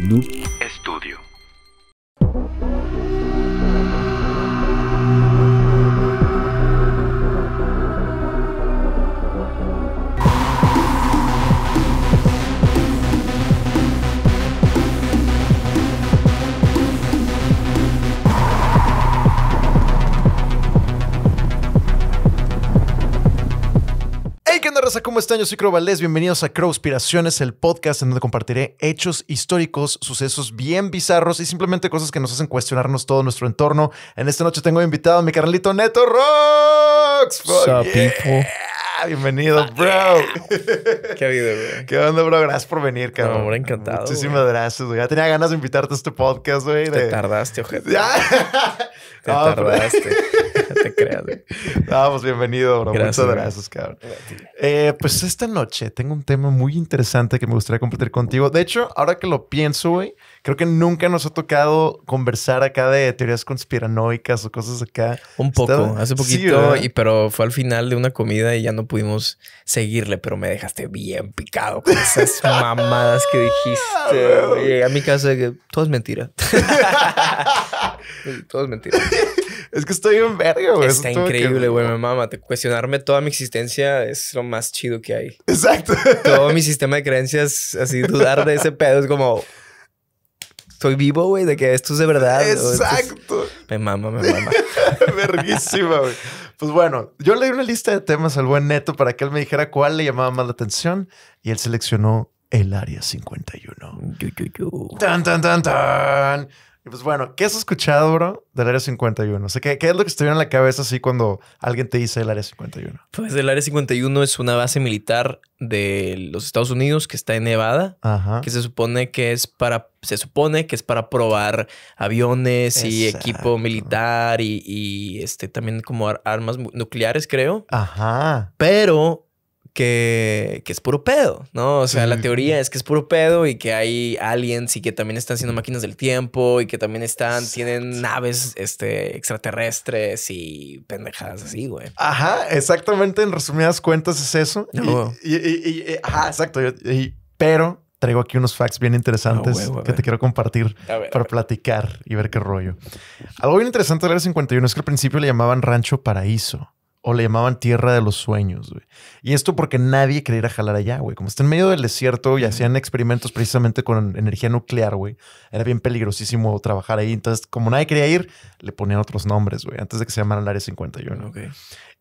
Ну, ¿Cómo están? Yo soy Crow Valdés. Bienvenidos a Crowspiraciones, el podcast en donde compartiré hechos históricos, sucesos bien bizarros y simplemente cosas que nos hacen cuestionarnos todo nuestro entorno. En esta noche tengo invitado a mi carnalito Neto Rocks. Oh, pipo! Bienvenido, bro. Qué vida, bro. Qué onda, bro. Gracias por venir, cabrón. No, hombre, encantado. Muchísimas gracias, güey. Ya tenía ganas de invitarte a este podcast, güey. Te tardaste, ojete. Te tardaste. te creas, Vamos, pues bienvenido, bro. Gracias, Muchas gracias, cabrón. Eh, pues esta noche tengo un tema muy interesante que me gustaría compartir contigo. De hecho, ahora que lo pienso, güey, creo que nunca nos ha tocado conversar acá de teorías conspiranoicas o cosas acá. Un poco, hace poquito, y, pero fue al final de una comida y ya no pudimos seguirle, pero me dejaste bien picado con esas ah, mamadas que dijiste. a mi casa todo es mentira. todo es mentira. Es que estoy en verga, güey. Está increíble, güey, me mama. Cuestionarme toda mi existencia es lo más chido que hay. Exacto. Todo mi sistema de creencias, así dudar de ese pedo es como. Estoy vivo, güey, de que esto es de verdad. Exacto. Me mama, me mama. Verguísima, güey. Pues bueno, yo leí una lista de temas al buen Neto para que él me dijera cuál le llamaba más la atención y él seleccionó el Área 51. Tan, tan, tan, tan. Y pues bueno, ¿qué has escuchado, bro, del Área 51? O sea, ¿qué, es lo que te viene en la cabeza así cuando alguien te dice el Área 51? Pues el Área 51 es una base militar de los Estados Unidos que está en Nevada, Ajá. que se supone que es para se supone que es para probar aviones y equipo militar y, y, este también como armas nucleares, creo. Ajá. Pero que, es puro pedo, ¿no? O sea, la teoría es que es puro pedo y que hay aliens y que también están siendo máquinas del tiempo y que también están, tienen naves este, extraterrestres y pendejadas así, güey. Ajá, exactamente, en resumidas cuentas es eso. ajá, exacto. pero traigo aquí unos facts bien interesantes ah, que te quiero compartir para platicar y ver qué rollo. Algo bien interesante del 51 es que al principio le llamaban Rancho Paraíso o le llamaban Tierra de los Sueños, güey. Y esto porque nadie quería ir a jalar allá, güey. Como está en medio del desierto y hacían experimentos precisamente con energía nuclear, güey. Era bien peligrosísimo trabajar ahí. Entonces, como nadie quería ir, le ponían otros nombres, güey, antes de que se llamara el Área 51.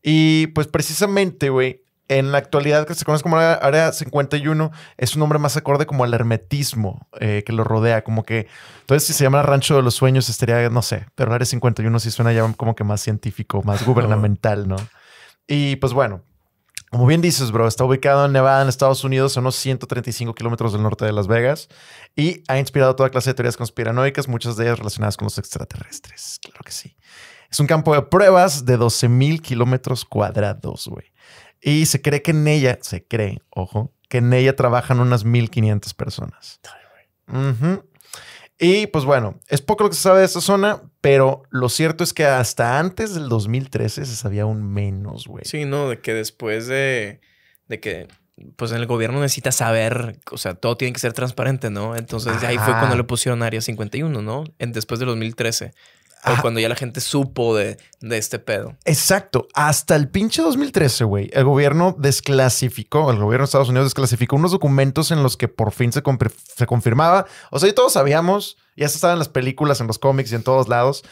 Y pues precisamente, güey, en la actualidad, que se conoce como Área 51, es un nombre más acorde como al hermetismo eh, que lo rodea. Como que, entonces, si se llama Rancho de los Sueños, estaría, no sé, pero el Área 51 sí suena ya como que más científico, más gubernamental, ¿no? Y pues bueno, como bien dices, bro, está ubicado en Nevada, en Estados Unidos, a unos 135 kilómetros del norte de Las Vegas, y ha inspirado toda clase de teorías conspiranoicas, muchas de ellas relacionadas con los extraterrestres. Claro que sí. Es un campo de pruebas de 12 mil kilómetros cuadrados, güey. Y se cree que en ella, se cree, ojo, que en ella trabajan unas 1500 personas. Y pues bueno, es poco lo que se sabe de esa zona, pero lo cierto es que hasta antes del 2013 se sabía un menos, güey. Sí, no, de que después de, de que pues el gobierno necesita saber, o sea, todo tiene que ser transparente, ¿no? Entonces ahí fue cuando le pusieron Área 51, ¿no? En, después del 2013 cuando ya la gente supo de, de, este pedo. Exacto. Hasta el pinche 2013, güey, el gobierno desclasificó, el gobierno de Estados Unidos desclasificó unos documentos en los que por fin se, confirmaba. O sea, y todos sabíamos, ya se estaban las películas, en los cómics y en todos lados.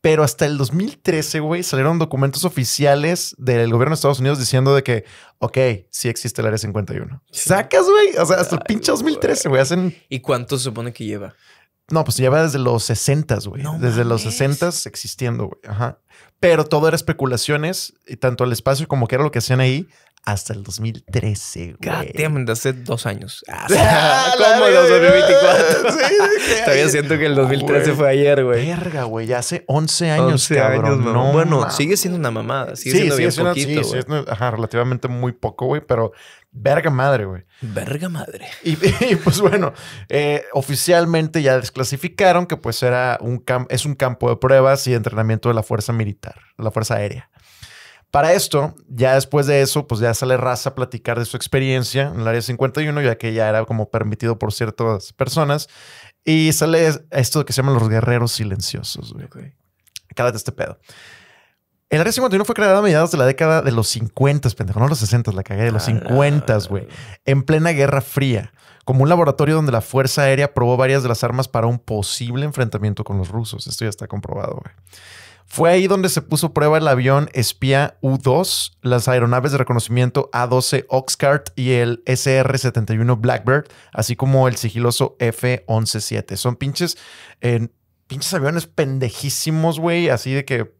Pero hasta el 2013, güey, salieron documentos oficiales del gobierno de Estados Unidos diciendo de que, ok, sí existe el Área 51. ¿Sacas, güey? O sea, hasta el pinche 2013, güey, hacen... ¿Y cuánto se supone que lleva? No, pues lleva desde los 60, güey. desde los 60 existiendo, güey. Ajá. Pero todo era especulaciones, y tanto el espacio como que era lo que hacían ahí, hasta el 2013, güey. Damn, hace dos años. Ah, ¿Cómo 2024? Sí, Todavía siento que el 2013 ah, fue ayer, güey. Verga, güey. Ya hace 11 años, 11 cabrón. Años, no, bueno, sigue siendo una mamada. Sigue sí, siendo bien poquito, sí. ajá, relativamente muy poco, güey. Pero Verga madre, güey. Verga madre. Y, pues bueno, eh, oficialmente ya desclasificaron que pues era un es un campo de pruebas y entrenamiento de la fuerza militar, la fuerza aérea. Para esto, ya después de eso, pues ya sale raza a platicar de su experiencia en el área 51, ya que ya era como permitido por ciertas personas. Y sale esto que se llaman los guerreros silenciosos, güey. este pedo. El Área 51 fue creado a mediados de la década de los 50, pendejo, no los 60, la cagué de los 50, güey, en plena Guerra Fría, como un laboratorio donde la Fuerza Aérea probó varias de las armas para un posible enfrentamiento con los rusos. Esto ya está comprobado, güey. Fue ahí donde se puso prueba el avión espía U-2, las aeronaves de reconocimiento A-12 Oxcart y el SR-71 Blackbird, así como el sigiloso F-117. Son pinches, eh, pinches aviones pendejísimos, güey, así de que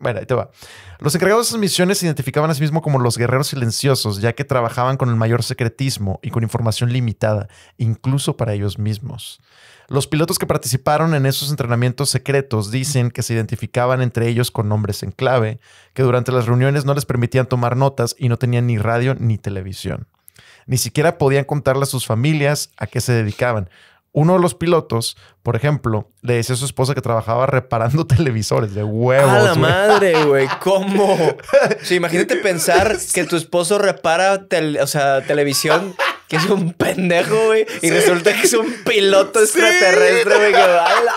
bueno, ahí te va. Los encargados de esas misiones se identificaban a sí mismos como los guerreros silenciosos, ya que trabajaban con el mayor secretismo y con información limitada, incluso para ellos mismos. Los pilotos que participaron en esos entrenamientos secretos dicen que se identificaban entre ellos con nombres en clave, que durante las reuniones no les permitían tomar notas y no tenían ni radio ni televisión. Ni siquiera podían contarle a sus familias a qué se dedicaban, uno de los pilotos, por ejemplo, le decía a su esposa que trabajaba reparando televisores de huevos. A la madre, güey. ¿Cómo? imagínate pensar que tu esposo repara sea, televisión, que es un pendejo, güey. Y resulta que es un piloto extraterrestre, güey. Que va a la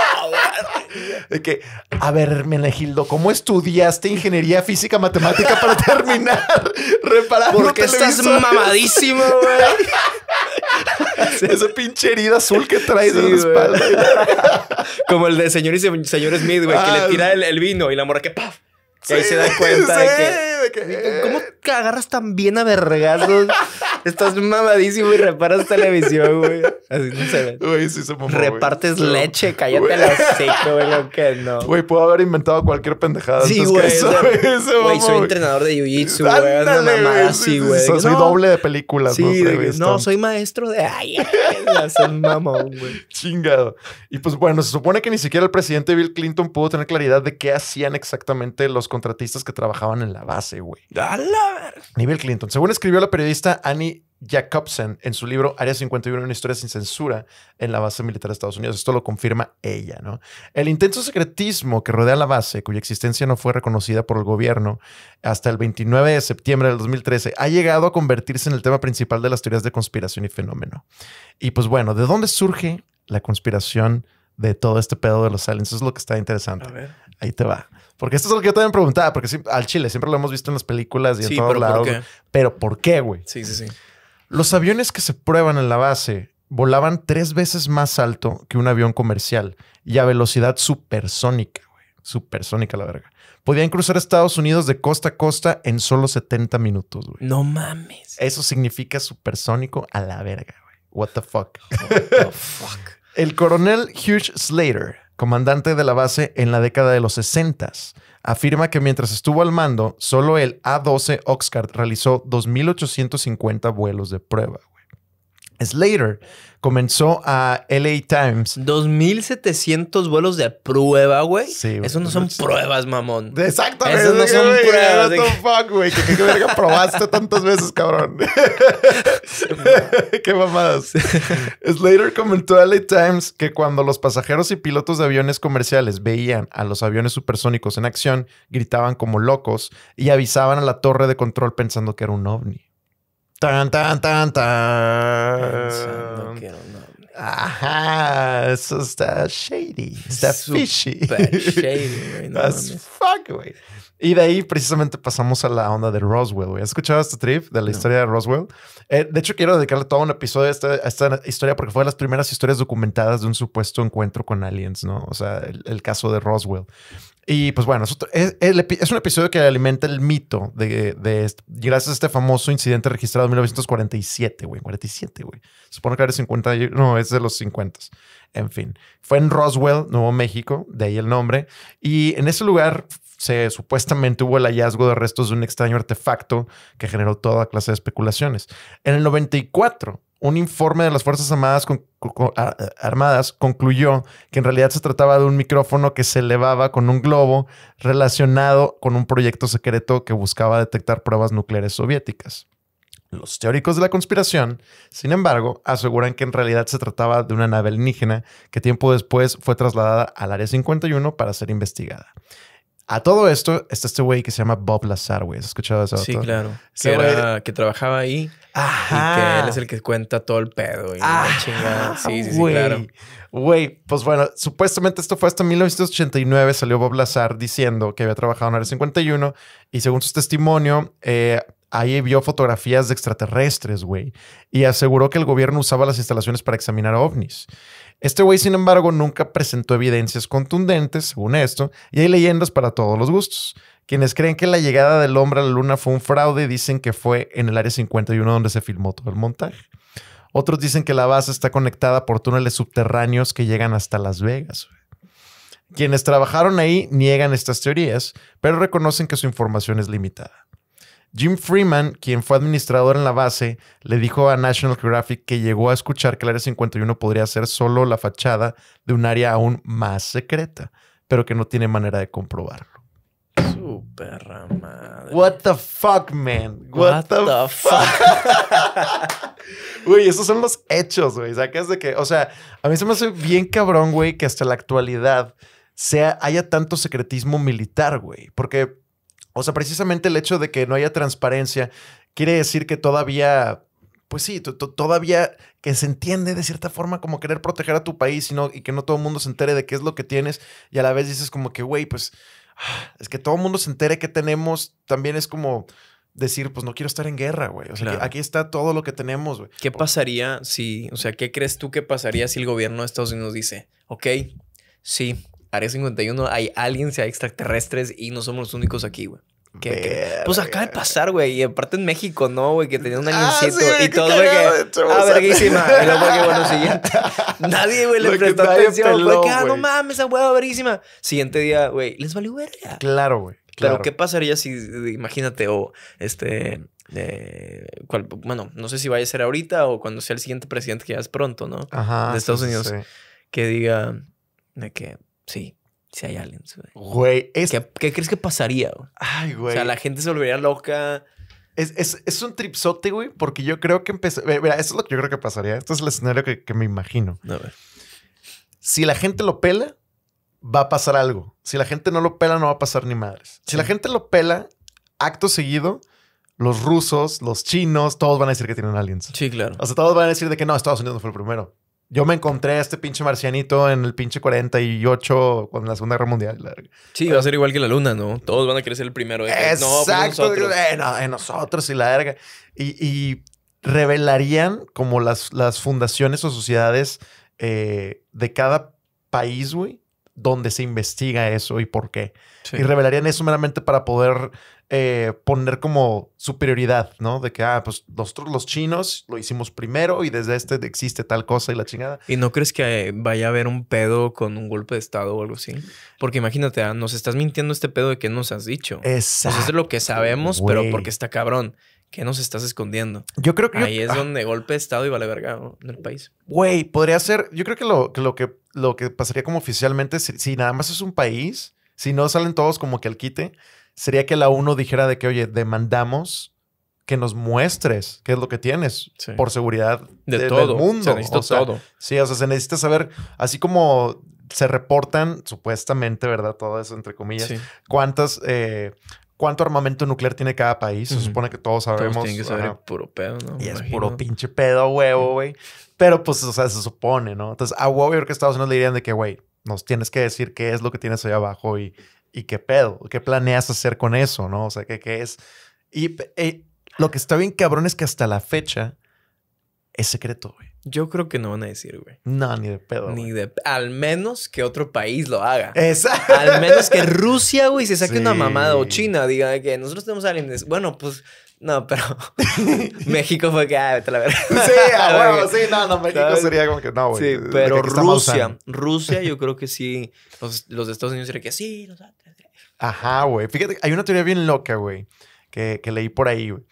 que, a ver, Menegildo, ¿cómo estudiaste ingeniería física matemática para terminar reparando Porque estás mamadísimo, güey. Esa pinche herida azul que trae De en espalda. Como el de señor y señor Smith, güey, que le ah. tira el, vino y la morra que ¡paf! se da cuenta de que, que... ¿Cómo eh. te agarras tan bien a vergazos? Estás mamadísimo y reparas televisión, güey. Así no se ve. Güey, sí se mamó, Repartes leche, cállate la seco, güey, lo que no. Güey, puedo haber inventado cualquier pendejada. Sí, güey. Eso, güey, eso, güey soy entrenador de jiu-jitsu, güey. Una mamada güey. Soy, doble de películas, sí, no, Sí, no, soy maestro de. Ay, ay, mamón, güey. Chingado. Y pues bueno, se supone que ni siquiera el presidente Bill Clinton pudo tener claridad de qué hacían exactamente los contratistas que trabajaban en la base, güey. Dale. Ni Bill Clinton. Según escribió la periodista Annie Jacobsen en su libro Área 51, una historia sin censura en la base militar de Estados Unidos. Esto lo confirma ella, ¿no? El intenso secretismo que rodea la base, cuya existencia no fue reconocida por el gobierno hasta el 29 de septiembre del 2013, ha llegado a convertirse en el tema principal de las teorías de conspiración y fenómeno. Y pues bueno, ¿de dónde surge la conspiración de todo este pedo de los aliens? Eso es lo que está interesante. Ahí te va. Porque esto es lo que yo también preguntaba, porque al Chile siempre lo hemos visto en las películas y en todos lados. ¿por Pero ¿por qué, güey? Sí, sí, sí. Los aviones que se prueban en la base volaban tres veces más alto que un avión comercial y a velocidad supersónica, güey. Supersónica la verga. Podían cruzar Estados Unidos de costa a costa en solo 70 minutos, güey. No mames. Eso significa supersónico a la verga, güey. What the fuck. What the fuck. El coronel Hugh Slater, comandante de la base en la década de los 60 afirma que mientras estuvo al mando, solo el A-12 Oxcart realizó 2.850 vuelos de prueba. Slater comenzó a LA Times. 2.700 vuelos de prueba, güey. Sí, Eso no son pruebas, mamón. Exactamente. Eso no son pruebas. What fuck, güey. ¿Qué, qué verga probaste tantas veces, cabrón? qué mamadas. Slater comentó a LA Times que cuando los pasajeros y pilotos de aviones comerciales veían a los aviones supersónicos en acción, gritaban como locos y avisaban a la torre de control pensando que era un ovni. Tan, tan, tan, tan. eso está shady, está fishy. shady, No fuck, Y de ahí precisamente pasamos a la onda de Roswell, ¿Has escuchado este trip de la historia de Roswell? Eh, de hecho, quiero dedicarle todo un episodio a esta, historia porque fue de las primeras historias documentadas de un supuesto encuentro con aliens, ¿no? O sea, el caso de Roswell. Y pues bueno, es, un episodio que alimenta el mito de, de, gracias a este famoso incidente registrado en 1947, güey. 47, güey. Supongo que era 50, no, es de los 50. En fin, fue en Roswell, Nuevo México, de ahí el nombre. Y en ese lugar se supuestamente hubo el hallazgo de restos de un extraño artefacto que generó toda clase de especulaciones. En el 94, un informe de las Fuerzas Armadas con, Armadas concluyó que en realidad se trataba de un micrófono que se elevaba con un globo relacionado con un proyecto secreto que buscaba detectar pruebas nucleares soviéticas. Los teóricos de la conspiración, sin embargo, aseguran que en realidad se trataba de una nave alienígena que tiempo después fue trasladada al Área 51 para ser investigada. A todo esto está este güey que se llama Bob Lazar, güey. ¿Has escuchado eso? Sí, claro. que, que trabajaba ahí. Y que él es el que cuenta todo el pedo. Y ah, chingada. Sí, sí, sí, claro. Güey, pues bueno, supuestamente esto fue hasta 1989. Salió Bob Lazar diciendo que había trabajado en el 51. Y según su testimonio, eh, ahí vio fotografías de extraterrestres, güey, y aseguró que el gobierno usaba las instalaciones para examinar ovnis. Este güey, sin embargo, nunca presentó evidencias contundentes, según esto, y hay leyendas para todos los gustos. Quienes creen que la llegada del hombre a la luna fue un fraude dicen que fue en el área 51 donde se filmó todo el montaje. Otros dicen que la base está conectada por túneles subterráneos que llegan hasta Las Vegas. Quienes trabajaron ahí niegan estas teorías, pero reconocen que su información es limitada. Jim Freeman, quien fue administrador en la base, le dijo a National Geographic que llegó a escuchar que el Área 51 podría ser solo la fachada de un área aún más secreta, pero que no tiene manera de comprobarlo. Super madre. What the fuck, man. What, the, fuck. Güey, esos son los hechos, güey. Sacas de que, o sea, a mí se me hace bien cabrón, güey, que hasta la actualidad sea, haya tanto secretismo militar, güey. Porque o sea, precisamente el hecho de que no haya transparencia quiere decir que todavía, pues sí, todavía que se entiende de cierta forma como querer proteger a tu país y, y que no todo el mundo se entere de qué es lo que tienes y a la vez dices como que, güey, pues ah, es que todo el mundo se entere que tenemos, también es como decir, pues no quiero estar en guerra, güey. O sea, aquí está todo lo que tenemos, güey. ¿Qué pasaría si, o sea, qué crees tú que pasaría si el gobierno de Estados Unidos dice, ok, sí, Área 51 hay aliens, hay extraterrestres y no somos los únicos aquí, güey. Que, pues acaba de pasar, güey. Y aparte en México, ¿no, güey? Que tenía un ah, aliencito. y todo, güey, que... Ah, verguísima. y luego, que bueno, siguiente. Nadie, güey, le prestó atención. Fue que, ah, no mames, esa hueva verguísima. Siguiente día, güey, les valió verga. Claro, güey. Claro. Pero, ¿qué pasaría si, imagínate, o este... Eh, bueno, no sé si vaya a ser ahorita o cuando sea el siguiente presidente, que ya es pronto, ¿no? Ajá, de Estados Unidos. Que diga de que Sí, si hay aliens, güey. Güey, ¿Qué, crees que pasaría? Ay, güey. O sea, la gente se volvería loca. Es, un tripsote, güey, porque yo creo que empezó... Mira, eso es lo que yo creo que pasaría. Esto es el escenario que, me imagino. A ver. Si la gente lo pela, va a pasar algo. Si la gente no lo pela, no va a pasar ni madres. Si la gente lo pela, acto seguido, los rusos, los chinos, todos van a decir que tienen aliens. Sí, claro. O sea, todos van a decir de que no, Estados Unidos no fue el primero. Yo me encontré a este pinche marcianito en el pinche 48 con la Segunda Guerra Mundial. Sí, va a ser igual que la luna, ¿no? Todos van a querer ser el primero. Exacto. Eh, no, nosotros. Eh, nosotros y la verga. Y, revelarían como las, las fundaciones o sociedades eh, de cada país, güey, donde se investiga eso y por qué. Y revelarían eso meramente para poder eh, poner como superioridad, ¿no? De que, ah, pues nosotros los chinos lo hicimos primero y desde este existe tal cosa y la chingada. ¿Y no crees que vaya a haber un pedo con un golpe de Estado o algo así? Porque imagínate, ah, nos estás mintiendo este pedo de que nos has dicho. Exacto. Eso pues es lo que sabemos, pero porque está cabrón. ¿Qué nos estás escondiendo? Yo creo que. Ahí es ah. donde golpe de Estado y vale verga ¿no? en el país. Güey, podría ser. Yo creo que lo que, lo que, pasaría como oficialmente, si nada más es un país, si no salen todos como que al quite, sería que la uno dijera de que, oye, demandamos que nos muestres qué es lo que tienes por seguridad de, todo. del mundo. Se necesita todo. Sí, o sea, se necesita saber, así como se reportan supuestamente, ¿verdad? Todo eso, entre comillas, cuántas... Eh, cuánto armamento nuclear tiene cada país. Se supone que todos sabemos. Todos que saber puro pedo, ¿no? Y es puro pinche pedo, huevo, güey. Pero pues, o sea, se supone, ¿no? Entonces, a huevo, yo creo que Estados Unidos le dirían de que, güey, nos tienes que decir qué es lo que tienes ahí abajo y ¿y qué pedo? ¿Qué planeas hacer con eso? ¿No? O sea, ¿qué, qué es? Y eh, lo que está bien cabrón es que hasta la fecha es secreto, güey. Yo creo que no van a decir, güey. No, ni de pedo. Ni de al menos que otro país lo haga. Exacto. Al menos que Rusia, güey, se saque una mamada o China, diga que nosotros tenemos a alguien bueno, pues no, pero México fue que ah, a la verga. Sí, a sí, no, no, México sería como que no, güey. Sí, pero Rusia, Rusia yo creo que sí los, los de Estados Unidos dirían que sí, los Ajá, güey. Fíjate, hay una teoría bien loca, güey, que, leí por ahí, güey,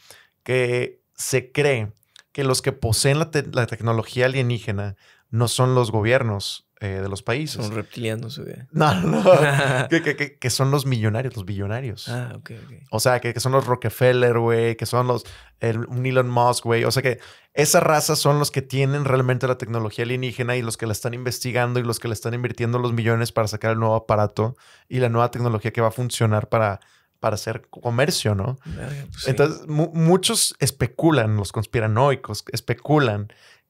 que se cree que los que poseen la, la tecnología alienígena no son los gobiernos eh, de los países. Son reptilianos, güey. No, no, que, son los millonarios, los billonarios. Ah, ok, ok. O sea, que, son los Rockefeller, güey, que son los el, Elon Musk, güey. O sea, que esa raza son los que tienen realmente la tecnología alienígena y los que la están investigando y los que le están invirtiendo los millones para sacar el nuevo aparato y la nueva tecnología que va a funcionar para para hacer comercio, ¿no? Pues Entonces, muchos especulan, los conspiranoicos especulan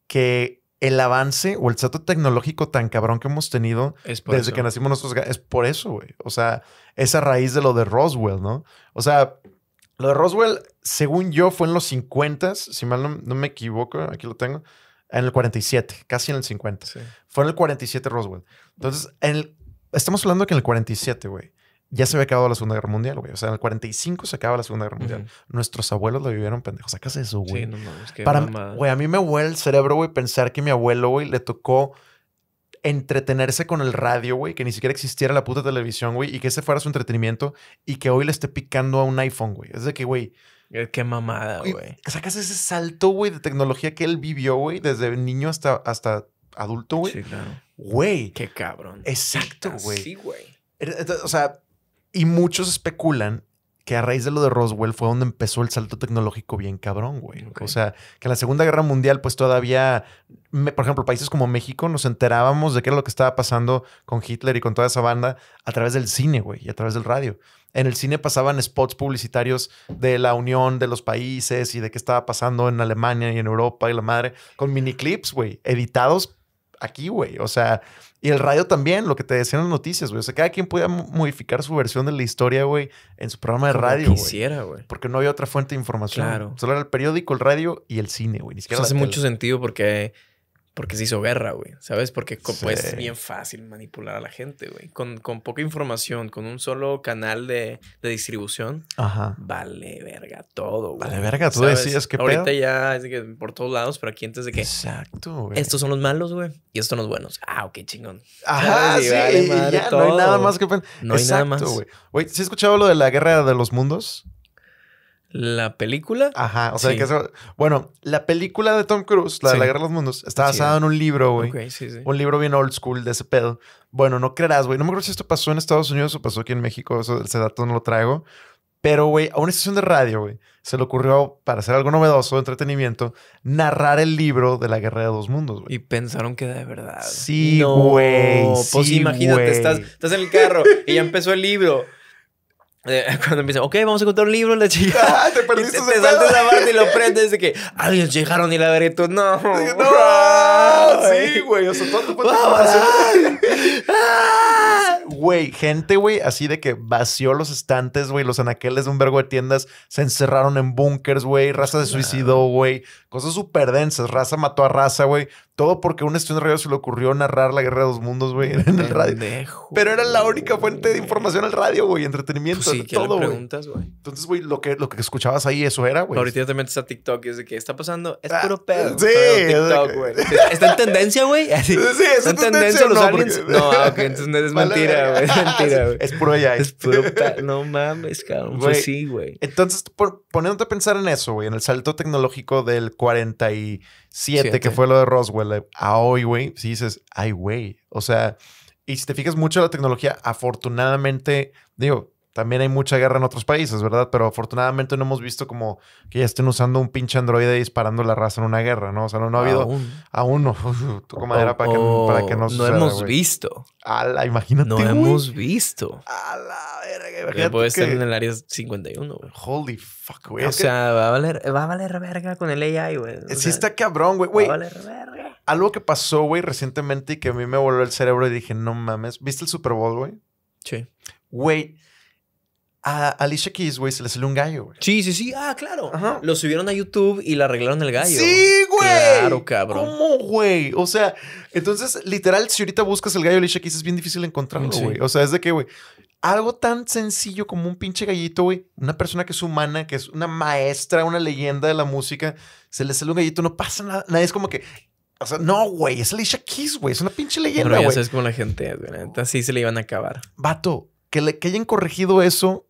que el avance o el salto tecnológico tan cabrón que hemos tenido desde que nacimos nosotros es por eso, güey. O sea, esa raíz de lo de Roswell, ¿no? O sea, lo de Roswell, según yo, fue en los 50, s si mal no, me equivoco, aquí lo tengo, en el 47, casi en el 50. Fue en el 47 Roswell. Entonces, el, estamos hablando que en el 47, güey ya se había acabado la Segunda Guerra Mundial, güey. O sea, en el 45 se acaba la Segunda Guerra Mundial. Nuestros abuelos lo vivieron pendejos. Sacas eso, güey. Sí, no, no, es que Para, güey, a mí me huele el cerebro, güey, pensar que mi abuelo, güey, le tocó entretenerse con el radio, güey, que ni siquiera existiera la puta televisión, güey, y que ese fuera su entretenimiento y que hoy le esté picando a un iPhone, güey. Es de que, güey. Eh, qué mamada, güey. Sacas ese salto, güey, de tecnología que él vivió, güey, desde niño hasta, hasta adulto, güey. Sí, claro. Güey. Qué cabrón. Exacto, güey. Sí, güey. O sea, y muchos especulan que a raíz de lo de Roswell fue donde empezó el salto tecnológico bien cabrón, güey. O sea, que en la Segunda Guerra Mundial, pues todavía, por ejemplo, países como México nos enterábamos de qué era lo que estaba pasando con Hitler y con toda esa banda a través del cine, güey, y a través del radio. En el cine pasaban spots publicitarios de la unión de los países y de qué estaba pasando en Alemania y en Europa y la madre, con clips, güey, editados aquí, güey. O sea, y el radio también, lo que te decían las noticias, güey. O sea, cada quien podía modificar su versión de la historia, güey, en su programa de radio. Quisiera, güey. Porque no había otra fuente de información. Claro. Solo era el periódico, el radio y el cine, güey. Ni Eso hace mucho sentido porque porque se hizo guerra, güey, ¿sabes? Porque pues, es bien fácil manipular a la gente, güey. Con, con poca información, con un solo canal de, de distribución, Ajá. vale verga todo, güey. Vale verga, todo. decías que Ahorita ya es que por todos lados, pero aquí antes de que... Exacto, güey. Estos son los malos, güey, y estos son los buenos. Ah, ok, chingón. Ajá, sí, no hay nada más que... No Exacto, hay nada más. güey. Güey, ¿sí has escuchado lo de la guerra de los mundos? la película. Ajá, o sea, bueno, la película de Tom Cruise, la de la Guerra de los Mundos, está basada eh. en un libro, güey. un libro bien old school de ese pedo. Bueno, no creerás, güey. No me acuerdo si esto pasó en Estados Unidos o pasó aquí en México. Eso, ese dato no lo traigo. Pero, güey, a una estación de radio, güey, se le ocurrió, para hacer algo novedoso, entretenimiento, narrar el libro de la Guerra de los Mundos, güey. Y pensaron que de verdad. Sí, güey. No, pues imagínate, estás, estás en el carro y ya empezó el libro. Eh, cuando empieza, ok, vamos a contar un libro, la chica. Ah, te perdiste esa la parte y lo prendes dice que, adiós, llegaron y la veré tú, no. No, sí, güey, o sea, todo tu Güey, gente, güey, así de que vació los estantes, güey, los anaqueles de un vergo de tiendas, se encerraron en búnkers, güey, raza de suicidó, güey, cosas súper densas, raza mató a raza, güey, todo porque a un estudiante radio se le ocurrió narrar la guerra de los mundos, güey, en el radio. Pero era la única fuente de información al radio, güey, entretenimiento, pues sí, todo, güey. Entonces, güey, lo que, lo que escuchabas ahí, eso era, güey. Ahorita te metes a TikTok y es de que está pasando, es ah, puro pedo. Sí, güey. Está en tendencia, güey. Sí, está en tendencia, los aliens no, ok, entonces no es mentira, güey. Es mentira, güey. Es puro ya Es puro. No mames, cabrón. Pues sí, güey. Entonces, poniéndote a pensar en eso, güey, en el salto tecnológico del 47, Siete. que fue lo de Roswell, a hoy, güey, si dices, ay, güey. O sea, y si te fijas mucho en la tecnología, afortunadamente, digo, también hay mucha guerra en otros países, ¿verdad? Pero afortunadamente no hemos visto como que ya estén usando un pinche androide disparando la raza en una guerra, ¿no? O sea, no, ha habido aún, aún no. Toco madera para, que, no No hemos visto. Ala, imagínate. No hemos visto. A la verga, Que Puede estar en el área 51, güey. Holy fuck, güey. O sea, va a, valer, va a valer verga con el AI, güey. Sí, está cabrón, güey. Va a valer verga. Algo que pasó, güey, recientemente y que a mí me voló el cerebro y dije, no mames. ¿Viste el Super Bowl, güey? Sí. Güey a Alicia Keys, güey, se le salió un gallo, güey. Sí, sí, sí. Ah, claro. Lo subieron a YouTube y le arreglaron el gallo. Sí, güey. Claro, cabrón. ¿Cómo, güey? O sea, entonces, literal, si ahorita buscas el gallo de Alicia Keys, es bien difícil encontrarlo, güey. O sea, es de que, güey, algo tan sencillo como un pinche gallito, güey, una persona que es humana, que es una maestra, una leyenda de la música, se le sale un gallito, no pasa nada. Nadie es como que, o sea, no, güey, es Alicia Keys, güey, es una pinche leyenda, güey. Pero ya sabes cómo la gente es, güey. Así se le iban a acabar. Vato, que, le, que hayan corregido eso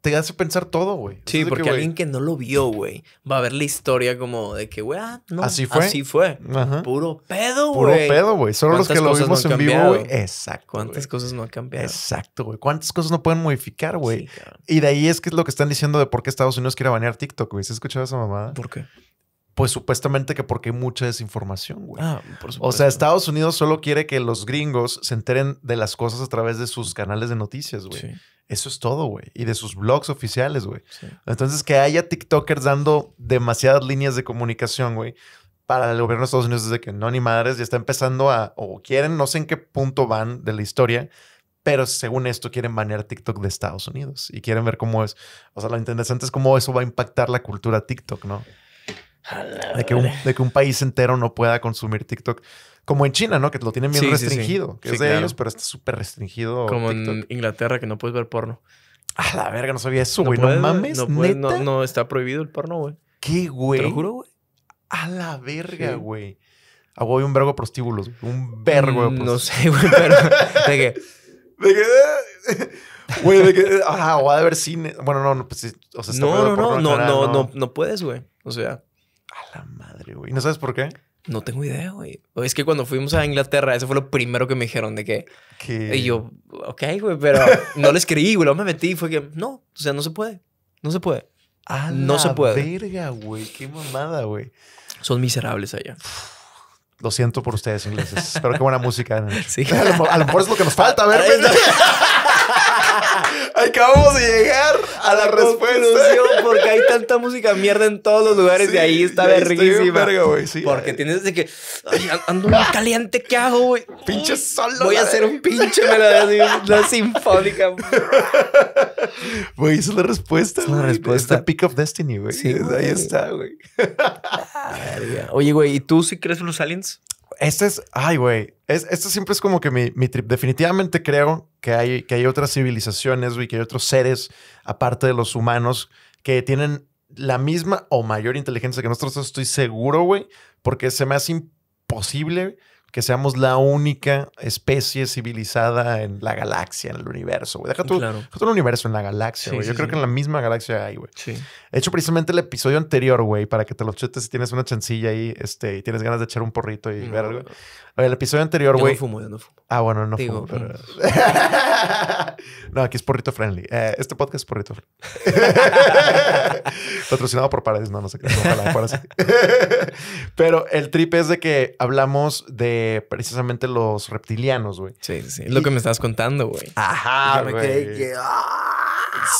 te hace pensar todo, güey. Sí, porque alguien que no lo vio, güey, va a ver la historia como de que, güey, ah, no. Así fue. Así fue. Puro pedo, güey. Puro pedo, güey. Solo los que lo vimos en vivo, güey. Exacto. ¿Cuántas cosas no han cambiado? Exacto, güey. ¿Cuántas cosas no pueden modificar, güey? y de ahí es que es lo que están diciendo de por qué Estados Unidos quiere banear TikTok, güey. ¿Se ¿Sí escuchado esa mamada? ¿Por qué? Pues supuestamente que porque hay mucha desinformación, güey. Ah, por supuesto. O sea, Estados Unidos solo quiere que los gringos se enteren de las cosas a través de sus canales de noticias, güey. Sí. Eso es todo, güey. Y de sus blogs oficiales, güey. Entonces, que haya TikTokers dando demasiadas líneas de comunicación, güey, para el gobierno de Estados Unidos desde que no, ni madres, ya está empezando a, o quieren, no sé en qué punto van de la historia, pero según esto quieren banear TikTok de Estados Unidos y quieren ver cómo es. O sea, lo interesante es cómo eso va a impactar la cultura TikTok, ¿no? de que un país entero no pueda consumir TikTok como en China, ¿no? Que lo tienen bien restringido. que es de ellos, pero está súper restringido. Como TikTok. en Inglaterra, que no puedes ver porno. A la verga, no sabía eso, güey. No, mames, no, no, está prohibido el porno, güey. ¿Qué, güey? Te lo juro, güey. A la verga, güey. Ah, un vergo prostíbulos. Un vergo de mm, No sé, güey, pero... de que... De que... Güey, de que... Ah, o a ver cine. Bueno, no, no, pues... O sea, está no, no, no, no, no, no, no puedes, güey. O sea... A la madre, güey. ¿No sabes por qué? No tengo idea, güey. Es que cuando fuimos a Inglaterra, eso fue lo primero que me dijeron de que. ¿Qué? Y yo, ok, güey, pero no les creí, güey. Luego me metí y fue que, no, o sea, no se puede. No se puede. Ah, no se puede. verga, güey. Qué mamada, güey. Son miserables allá. Lo siento por ustedes, ingleses. Espero que buena música. Sí. A lo, a lo, mejor es lo que nos falta, a ver, Acabamos de llegar a, la, respuesta. Porque hay tanta música mierda en todos los lugares Y ahí. Está verguísima. porque tienes de que. ando muy caliente, ¿qué hago, güey? Pinche solo. Voy a hacer un pinche melodía la sinfónica. Güey, esa es la respuesta. Es la respuesta. Es of Destiny, güey. ahí está, güey. Oye, güey, ¿y tú sí crees en los aliens? este es, ay, güey, es, este siempre es como que mi, trip. Definitivamente creo que hay, que hay otras civilizaciones, güey, que hay otros seres, aparte de los humanos, que tienen la misma o mayor inteligencia que nosotros. Estoy seguro, güey, porque se me hace imposible que seamos la única especie civilizada en la galaxia, en el universo, güey. Deja tú un universo en la galaxia, güey. Yo creo que en la misma galaxia hay, güey. Sí. He hecho precisamente el episodio anterior, güey, para que te lo chetes si tienes una chancilla ahí este, y tienes ganas de echar un porrito y ver algo. El episodio anterior, güey. no fumo, yo no fumo. Ah, bueno, no fumo. no, aquí es porrito friendly. Eh, este podcast es porrito friendly. Patrocinado por Paredes, no, no sé qué. Ojalá pero el trip es de que hablamos de precisamente los reptilianos, güey. Sí, sí, Es lo que me estabas contando, güey. Ajá, güey!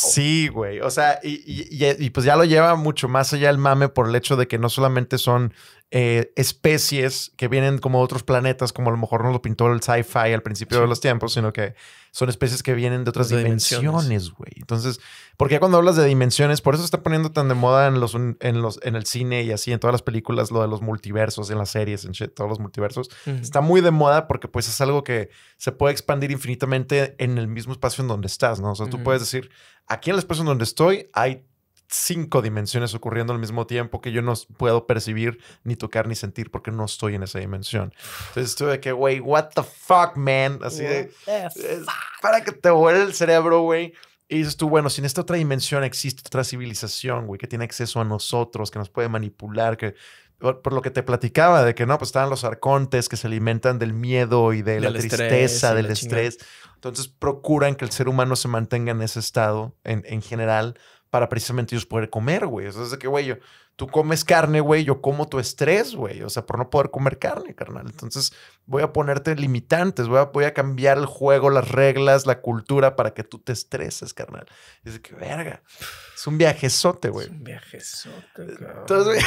Sí, güey. O sea, y, pues ya lo lleva mucho más allá el mame por el hecho de que no solamente son eh, especies que vienen como de otros planetas, como a lo mejor nos lo pintó el sci-fi al principio de los tiempos, sino que son especies que vienen de otras dimensiones, güey. Entonces, porque cuando hablas de dimensiones, por eso está poniendo tan de moda en los, en los en el cine y así, en todas las películas, lo de los multiversos, en las series, en shit, todos los multiversos. Está muy de moda porque pues es algo que se puede expandir infinitamente en el mismo espacio en donde estás, ¿no? O sea, tú puedes decir, aquí en el espacio en donde estoy hay cinco dimensiones ocurriendo al mismo tiempo que yo no puedo percibir, ni tocar, ni sentir porque no estoy en esa dimensión. Entonces estuve que, güey, what the fuck, man. Así de. para que te vuele el cerebro, güey. Y dices tú, bueno, si en esta otra dimensión existe otra civilización, güey, que tiene acceso a nosotros, que nos puede manipular, que por, lo que te platicaba, de que no, pues estaban los arcontes que se alimentan del miedo y de, la tristeza, del estrés. Entonces procuran que el ser humano se mantenga en ese estado en, en general para precisamente ellos poder comer, güey. O sea, es de que, güey, yo, tú comes carne, güey, yo como tu estrés, güey. O sea, por no poder comer carne, carnal. Entonces, voy a ponerte limitantes, voy a, a cambiar el juego, las reglas, la cultura para que tú te estreses, carnal. es que, verga, es un viajesote, güey. Es un viajezote, eh, cabrón. Entonces,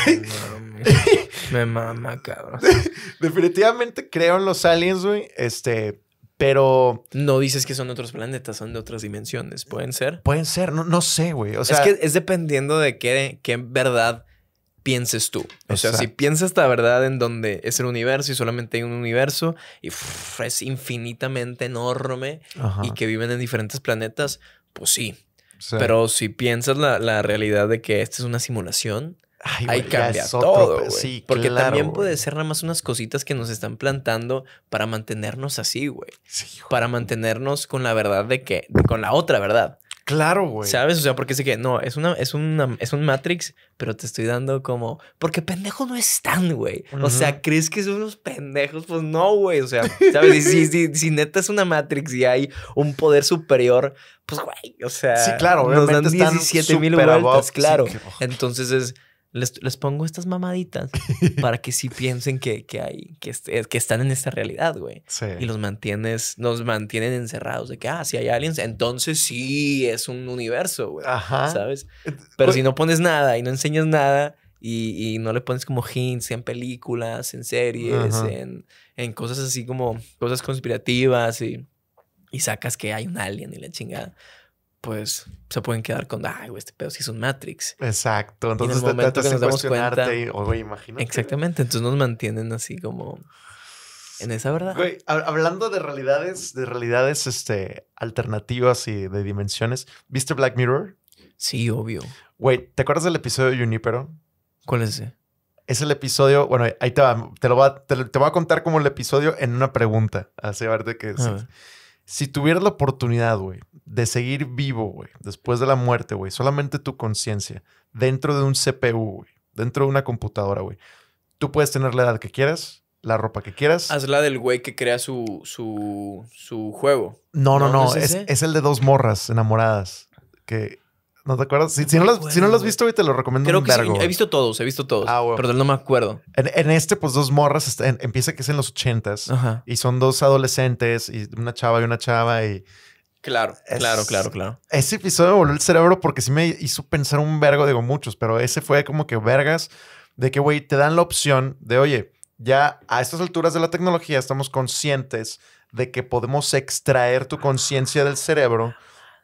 me mama, cabrón. Definitivamente creo en los aliens, güey. Este, pero. No dices que son otros planetas, son de otras dimensiones. ¿Pueden ser? Pueden ser, no, no sé, güey. O sea, es que es dependiendo de qué, verdad pienses tú. O sea, si piensas esta verdad en donde es el universo y solamente hay un universo y es infinitamente enorme y que viven en diferentes planetas, pues sí. Pero si piensas la, la realidad de que esta es una simulación, hay ahí cambia todo, güey. Porque también puede ser nada más unas cositas que nos están plantando para mantenernos así, güey. para mantenernos con la verdad de que, con la otra verdad. Claro, güey. ¿Sabes? O sea, porque sé que no, es una, es una, es un Matrix, pero te estoy dando como, porque pendejos no están, güey. O sea, ¿crees que son unos pendejos? Pues no, güey. O sea, ¿sabes? Y si, neta es una Matrix y hay un poder superior, pues, güey, o sea. Sí, claro, nos dan 17 mil vueltas, claro. Oh. Entonces es les, pongo estas mamaditas para que sí piensen que, hay, que, eh, que están en esta realidad, güey. Y los mantienes, nos mantienen encerrados de que, ah, si hay aliens, entonces sí es un universo, güey. Ajá. ¿Sabes? Pero si no pones nada y no enseñas nada y, no le pones como hints en películas, en series, en, cosas así como cosas conspirativas y, y sacas que hay un alien y la chingada, pues se pueden quedar con, ay, güey, este pedo sí es un Matrix. Exacto. Entonces, y en el momento que nos damos cuenta. Exactamente. Entonces nos mantienen así como en esa verdad. Güey, hablando de realidades, de realidades este, alternativas y de dimensiones, ¿viste Black Mirror? Sí, obvio. Güey, ¿te acuerdas del episodio de Junipero? ¿Cuál es ese? Es el episodio, bueno, ahí te, va, te, lo va, te, te voy a contar como el episodio en una pregunta. Así, a ver de qué. Si tuvieras la oportunidad, güey, de seguir vivo, güey, después de la muerte, güey, solamente tu conciencia, dentro de un CPU, güey, dentro de una computadora, güey, tú puedes tener la edad que quieras, la ropa que quieras. Haz la del güey que crea su, su, su juego. No, no, no, es, el de dos morras enamoradas que ¿No te acuerdas? Si, no, lo has visto, hoy te lo recomiendo. Creo que He visto todos, he visto todos. Ah, pero no me acuerdo. En, este, pues dos morras. empieza que es en los ochentas. Y son dos adolescentes y una chava y una chava y... Claro, claro, claro, claro. Ese episodio me voló el cerebro porque sí me hizo pensar un vergo, digo muchos, pero ese fue como que vergas de que, güey, te dan la opción de, oye, ya a estas alturas de la tecnología estamos conscientes de que podemos extraer tu conciencia del cerebro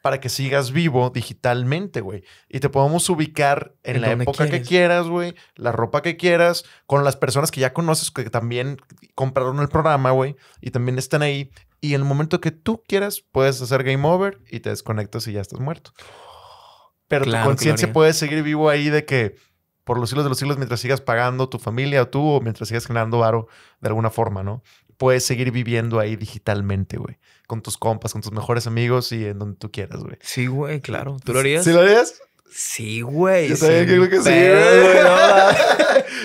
para que sigas vivo digitalmente, güey. Y te podemos ubicar en, la época que quieras, güey, la ropa que quieras, con las personas que ya conoces que también compraron el programa, güey, y también están ahí. Y en el momento que tú quieras, puedes hacer game over y te desconectas y ya estás muerto. Pero la tu conciencia puede seguir vivo ahí de que por los siglos de los siglos mientras sigas pagando tu familia o tú o mientras sigas generando varo de alguna forma, ¿no? puedes seguir viviendo ahí digitalmente, güey. Con tus compas, con tus mejores amigos y en donde tú quieras, güey. Sí, güey, claro. ¿Tú lo harías? ¿Sí lo harías? Sí, güey. Yo sabía que, que sí.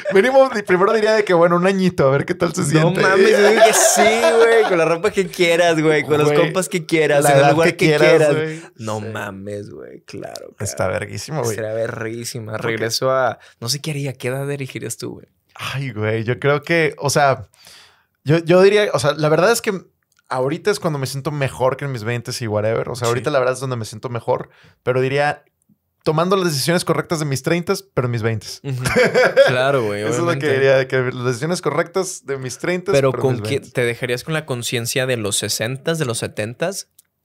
primero diría de que, bueno, un añito, a ver qué tal se siente. No mames, yo que sí, güey. Con la ropa que quieras, güey. Con los compas que quieras. en el lugar que, quieras. Güey. No mames, güey. Claro, claro, Está verguísimo, güey. Será verguísima. Regreso a. No sé qué haría. ¿Qué edad dirigirías tú, güey? Ay, güey. Yo creo que, o sea. Yo, diría, o sea, la verdad es que ahorita es cuando me siento mejor que en mis 20 y whatever. O sea, ahorita la verdad es donde me siento mejor, pero diría tomando las decisiones correctas de mis 30, pero en mis 20. claro, güey. Eso es lo que diría, que las decisiones correctas de mis 30. Pero, pero con quién? te dejarías con la conciencia de los 60, de los 70,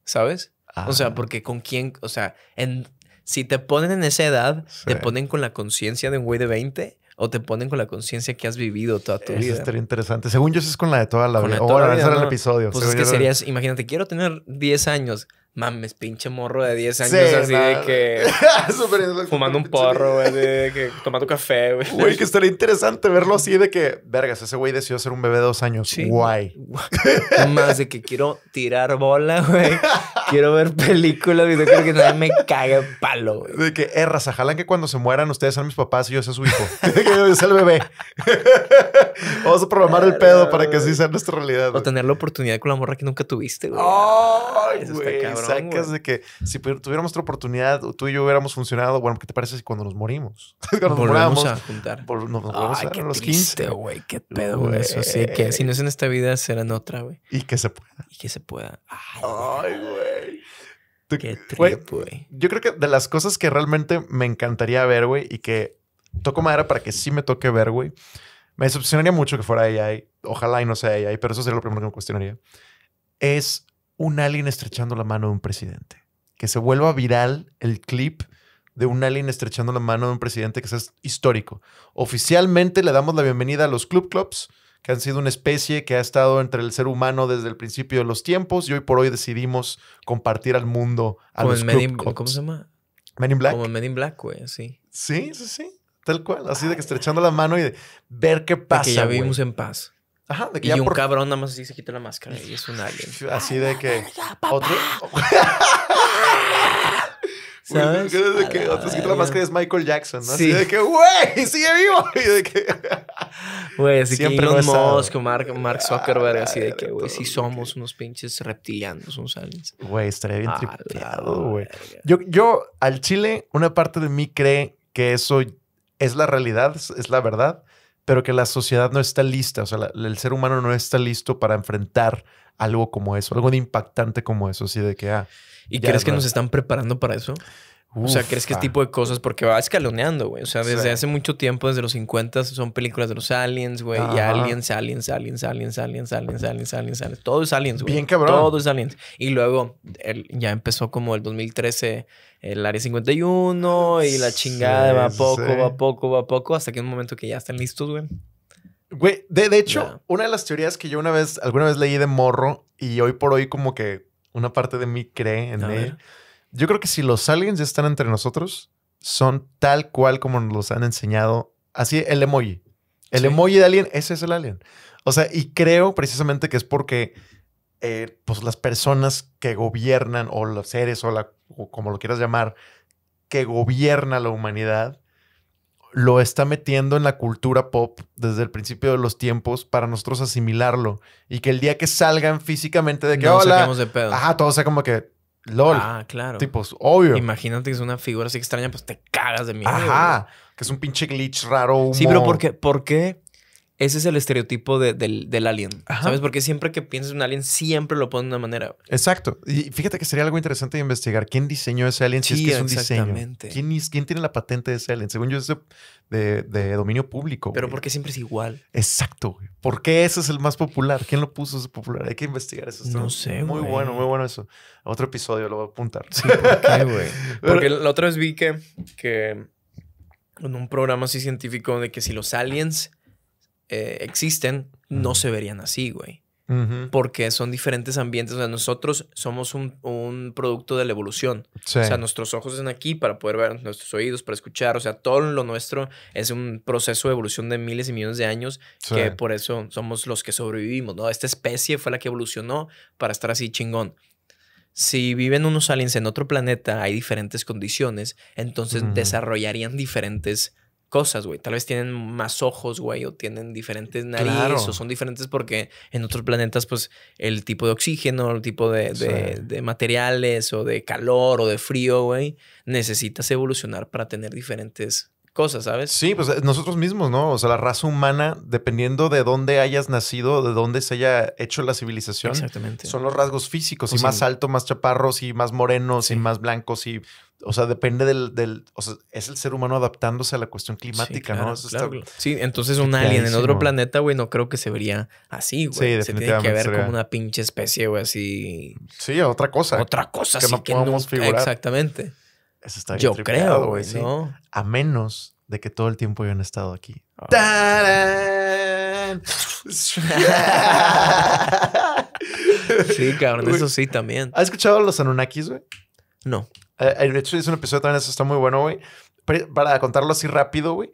¿sabes? O sea, ah. porque con quién, o sea, en, si te ponen en esa edad, te ponen con la conciencia de un güey de 20 o te ponen con la conciencia que has vivido toda tu vida. Eso estaría interesante. Según yo, eso es con la de toda la vida. O oh, ese era el episodio. Pues es que serías, imagínate, quiero tener 10 años mames, pinche morro de 10 años, así de que. fumando un porro, güey, de tomando café, güey. Güey, que estaría interesante verlo así de que, vergas, ese güey decidió ser un bebé de dos años. Sí. Guay. Más de que quiero tirar bola, güey. quiero ver películas y no quiero que nadie me cague palo, güey. De que, erras eh, ojalá que cuando se mueran ustedes sean mis papás y yo sea su hijo. que yo sea el bebé. Vamos a programar el pedo para que así sea nuestra realidad. O tener la oportunidad con la morra que nunca tuviste, güey. Ay, wey, sacas de que si tuviéramos otra oportunidad, tú y yo hubiéramos funcionado. Bueno, ¿qué te parece si cuando nos morimos? cuando nos volvamos a juntar. nos, a qué los güey. Qué pedo, Eso sí, que si no es en esta vida, será en otra, güey. Y que se pueda. Y que se pueda. Ay, güey. qué trip, güey. Yo creo que de las cosas que realmente me encantaría ver, güey, y que toco madera para que sí me toque ver, güey. Me decepcionaría mucho que fuera AI. Ojalá y no sea AI, pero eso sería lo primero que me cuestionaría. Es un alien estrechando la mano de un presidente. Que se vuelva viral el clip de un alien estrechando la mano de un presidente, que es histórico. Oficialmente le damos la bienvenida a los Club Clubs, que han sido una especie que ha estado entre el ser humano desde el principio de los tiempos y hoy por hoy decidimos compartir al mundo a Como los ¿Cómo se llama? Men Black. Como Men in Black, güey, así. Sí, sí, sí. Tal cual, así de que estrechando la mano y de ver qué pasa. ya vivimos en paz y un cabrón nada más así se quita la máscara y es un alien. Así de que. Otro. ¿Sabes? que otro se quita la máscara es Michael Jackson, ¿no? Así de que, güey, sigue vivo. Y de que. Güey, así Siempre que un Mark, ah, Zuckerberg, así de que, güey, sí somos unos pinches reptilianos, unos aliens. Güey, estaría bien triplicado, güey. Yo, yo, al chile, una parte de mí cree que eso es la realidad, es la verdad pero que la sociedad no está lista, o sea, el ser humano no está listo para enfrentar algo como eso, algo de impactante como eso, así de que... Ah, ¿Y crees que nos están preparando para eso? o sea, crees que este ah. tipo de cosas porque va escaloneando, güey. O sea, desde hace mucho tiempo, desde los 50 son películas de los aliens, güey. Y aliens, aliens, aliens, aliens, aliens, aliens, aliens, aliens, aliens. Todo es aliens, güey. Bien cabrón. Todo es aliens. Y luego ya empezó como el 2013 el Área 51 y la chingada de va poco, va poco, va poco. Hasta que un momento que ya están listos, güey. Güey, de, hecho, una de las teorías que yo una vez, alguna vez leí de morro y hoy por hoy como que una parte de mí cree en él yo creo que si los aliens ya están entre nosotros, son tal cual como nos los han enseñado. Así, el emoji. El emoji de alien, ese es el alien. O sea, y creo precisamente que es porque eh, pues las personas que gobiernan, o los seres, o, la, como lo quieras llamar, que gobierna la humanidad, lo está metiendo en la cultura pop desde el principio de los tiempos para nosotros asimilarlo. Y que el día que salgan físicamente de que, hola, de pedo. ajá, todo sea como que, LOL. Ah, claro. Tipos, obvio. Imagínate que es una figura así extraña, pues te cagas de miedo. Ajá. Que es un pinche glitch raro. Sí, pero ¿por qué? ¿Por qué? ese es el estereotipo del, del, alien. ¿Sabes? Porque siempre que piensas en un alien, siempre lo pones de una manera. Exacto. Y fíjate que sería algo interesante investigar quién diseñó ese alien, si es que es un diseño. ¿Quién, ¿Quién tiene la patente de ese alien? Según yo, es de, dominio público. Pero porque siempre es igual. Exacto. Güey. ¿Por qué ese es el más popular? ¿Quién lo puso popular? Hay que investigar eso. no sé, Muy bueno, muy bueno eso. Otro episodio lo voy a apuntar. Sí, güey? Porque la otra vez vi que, que en un programa así científico de que si los aliens eh, existen, no se verían así, güey. Porque son diferentes ambientes. O sea, nosotros somos un, producto de la evolución. O sea, nuestros ojos están aquí para poder ver, nuestros oídos para escuchar. O sea, todo lo nuestro es un proceso de evolución de miles y millones de años que por eso somos los que sobrevivimos, ¿no? Esta especie fue la que evolucionó para estar así chingón si viven unos aliens en otro planeta, hay diferentes condiciones, entonces desarrollarían diferentes cosas, güey. Tal vez tienen más ojos, güey, o tienen diferentes narices, o son diferentes porque en otros planetas, pues, el tipo de oxígeno, el tipo de, de materiales, o de calor, o de frío, güey, necesitas evolucionar para tener diferentes cosas, ¿sabes? Sí, pues eh, nosotros mismos, ¿no? O sea, la raza humana, dependiendo de dónde hayas nacido, de dónde se haya hecho la civilización, Exactamente. son los rasgos físicos, y pues más alto, más chaparros, y más morenos, y más blancos, y o sea, depende del, o sea, es el ser humano adaptándose a la cuestión climática, ¿no? Sí, entonces un alien en otro planeta, güey, no creo que se vería así, güey. Sí, se tiene que ver como una pinche especie, güey, así. Sí, otra cosa. Otra cosa, que no podemos figurar. Exactamente. Yo creo, güey. ¿sí? A menos de que todo el tiempo hayan estado aquí. Ah. sí, cabrón, eso sí también. ¿Has escuchado los Anunnakis, güey? No. De eh, hecho, es un episodio también, eso está muy bueno, güey. Para contarlo así rápido, güey.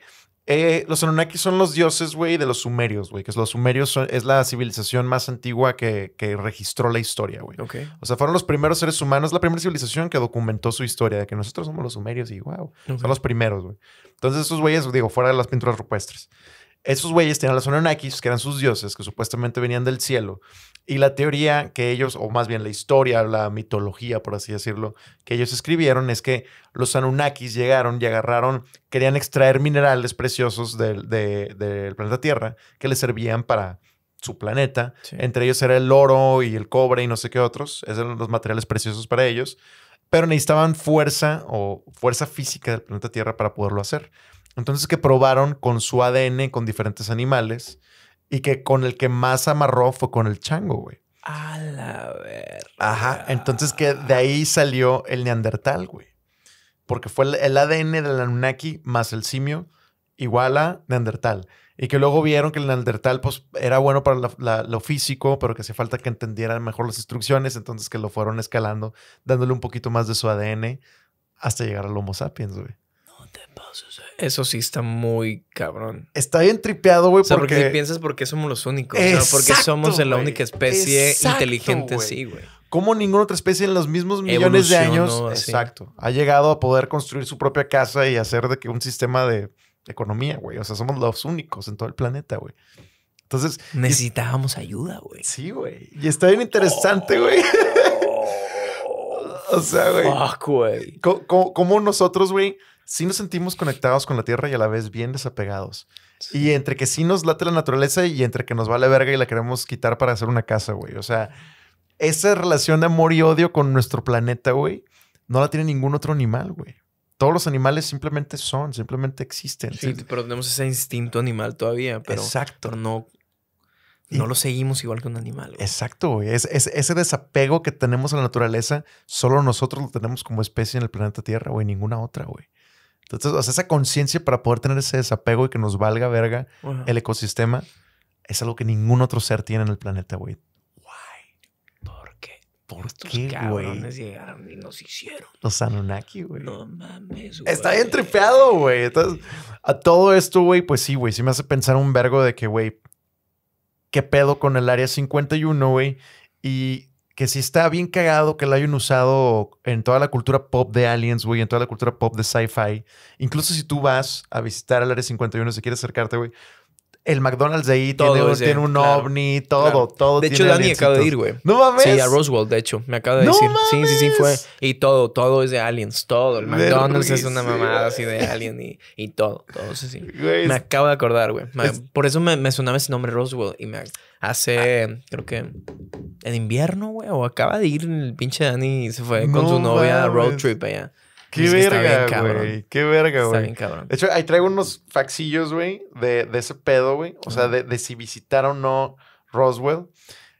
Eh, los Anunnaki son los dioses, güey, de los sumerios, güey. Que los sumerios es la civilización más antigua que, registró la historia, güey. O sea, fueron los primeros seres humanos, la primera civilización que documentó su historia, de que nosotros somos los sumerios y wow, son los primeros, güey. Entonces, esos güeyes, digo, fuera de las pinturas rupestres. Esos güeyes tenían los Anunnakis, que eran sus dioses, que supuestamente venían del cielo. Y la teoría que ellos, o más bien la historia, la mitología, por así decirlo, que ellos escribieron es que los Anunnakis llegaron y agarraron, querían extraer minerales preciosos del, planeta Tierra que les servían para su planeta. Entre ellos era el oro y el cobre y no sé qué otros. Esos eran los materiales preciosos para ellos. Pero necesitaban fuerza o fuerza física del planeta Tierra para poderlo hacer. Entonces que probaron con su ADN con diferentes animales y que con el que más amarró fue con el chango, güey. A la verga. Ajá, entonces que de ahí salió el neandertal, güey. Porque fue el, ADN del Anunnaki más el simio igual a neandertal. Y que luego vieron que el neandertal pues, era bueno para lo físico, pero que hacía falta que entendieran mejor las instrucciones, entonces que lo fueron escalando, dándole un poquito más de su ADN hasta llegar al Homo sapiens, güey. Eso sí está muy cabrón. Está bien tripeado, güey, porque... piensas porque somos los únicos, porque somos la única especie inteligente, sí, güey. Como ninguna otra especie en los mismos millones de años, exacto, ha llegado a poder construir su propia casa y hacer de que un sistema de economía, güey. O sea, somos los únicos en todo el planeta, güey. Entonces. Necesitábamos ayuda, güey. Sí, güey. Y está bien interesante, oh. güey. o sea, güey. güey. cómo nosotros, güey, sí nos sentimos conectados con la tierra y a la vez bien desapegados. Y entre que sí nos late la naturaleza y entre que nos vale verga y la queremos quitar para hacer una casa, güey. O sea, esa relación de amor y odio con nuestro planeta, güey, no la tiene ningún otro animal, güey. Todos los animales simplemente son, simplemente existen. Sí, pero tenemos ese instinto animal todavía, Exacto. no, no lo seguimos igual que un animal. Exacto, güey. ese desapego que tenemos a la naturaleza, solo nosotros lo tenemos como especie en el planeta Tierra, güey, ninguna otra, güey. Entonces, esa conciencia para poder tener ese desapego y que nos valga verga el ecosistema es algo que ningún otro ser tiene en el planeta, güey. ¿Por qué? ¿Por Estos cabrones llegaron y nos hicieron. Los Anunnaki, güey. No mames, Está bien tripeado, güey. Entonces, a todo esto, güey, pues sí, güey. Sí me hace pensar un vergo de que, güey, qué pedo con el área 51, güey. Y que si está bien cagado que lo hayan usado en toda la cultura pop de Aliens, güey, en toda la cultura pop de sci-fi. Incluso si tú vas a visitar el Área 51 si quieres acercarte, güey, el McDonald's de ahí todo tiene, un ovni, todo, todo. De hecho, Dani acaba de ir, güey. No mames. Sí, a Roswell, de hecho, me acaba de decir. Sí, sí, sí, fue. Y todo, todo es de aliens, todo. El McDonald's es una mamada así de alien y, todo, todo sí. Me acabo de acordar, güey. Por eso me, me, sonaba ese nombre Roswell y me hace, ah. creo que en invierno, güey, o acaba de ir el pinche Dani y se fue con su novia a road trip allá. Qué verga, güey. Qué verga, güey. Está bien cabrón. De hecho, ahí traigo unos faxillos, güey, de, de, ese pedo, güey. O sea, de, de si visitaron o no Roswell.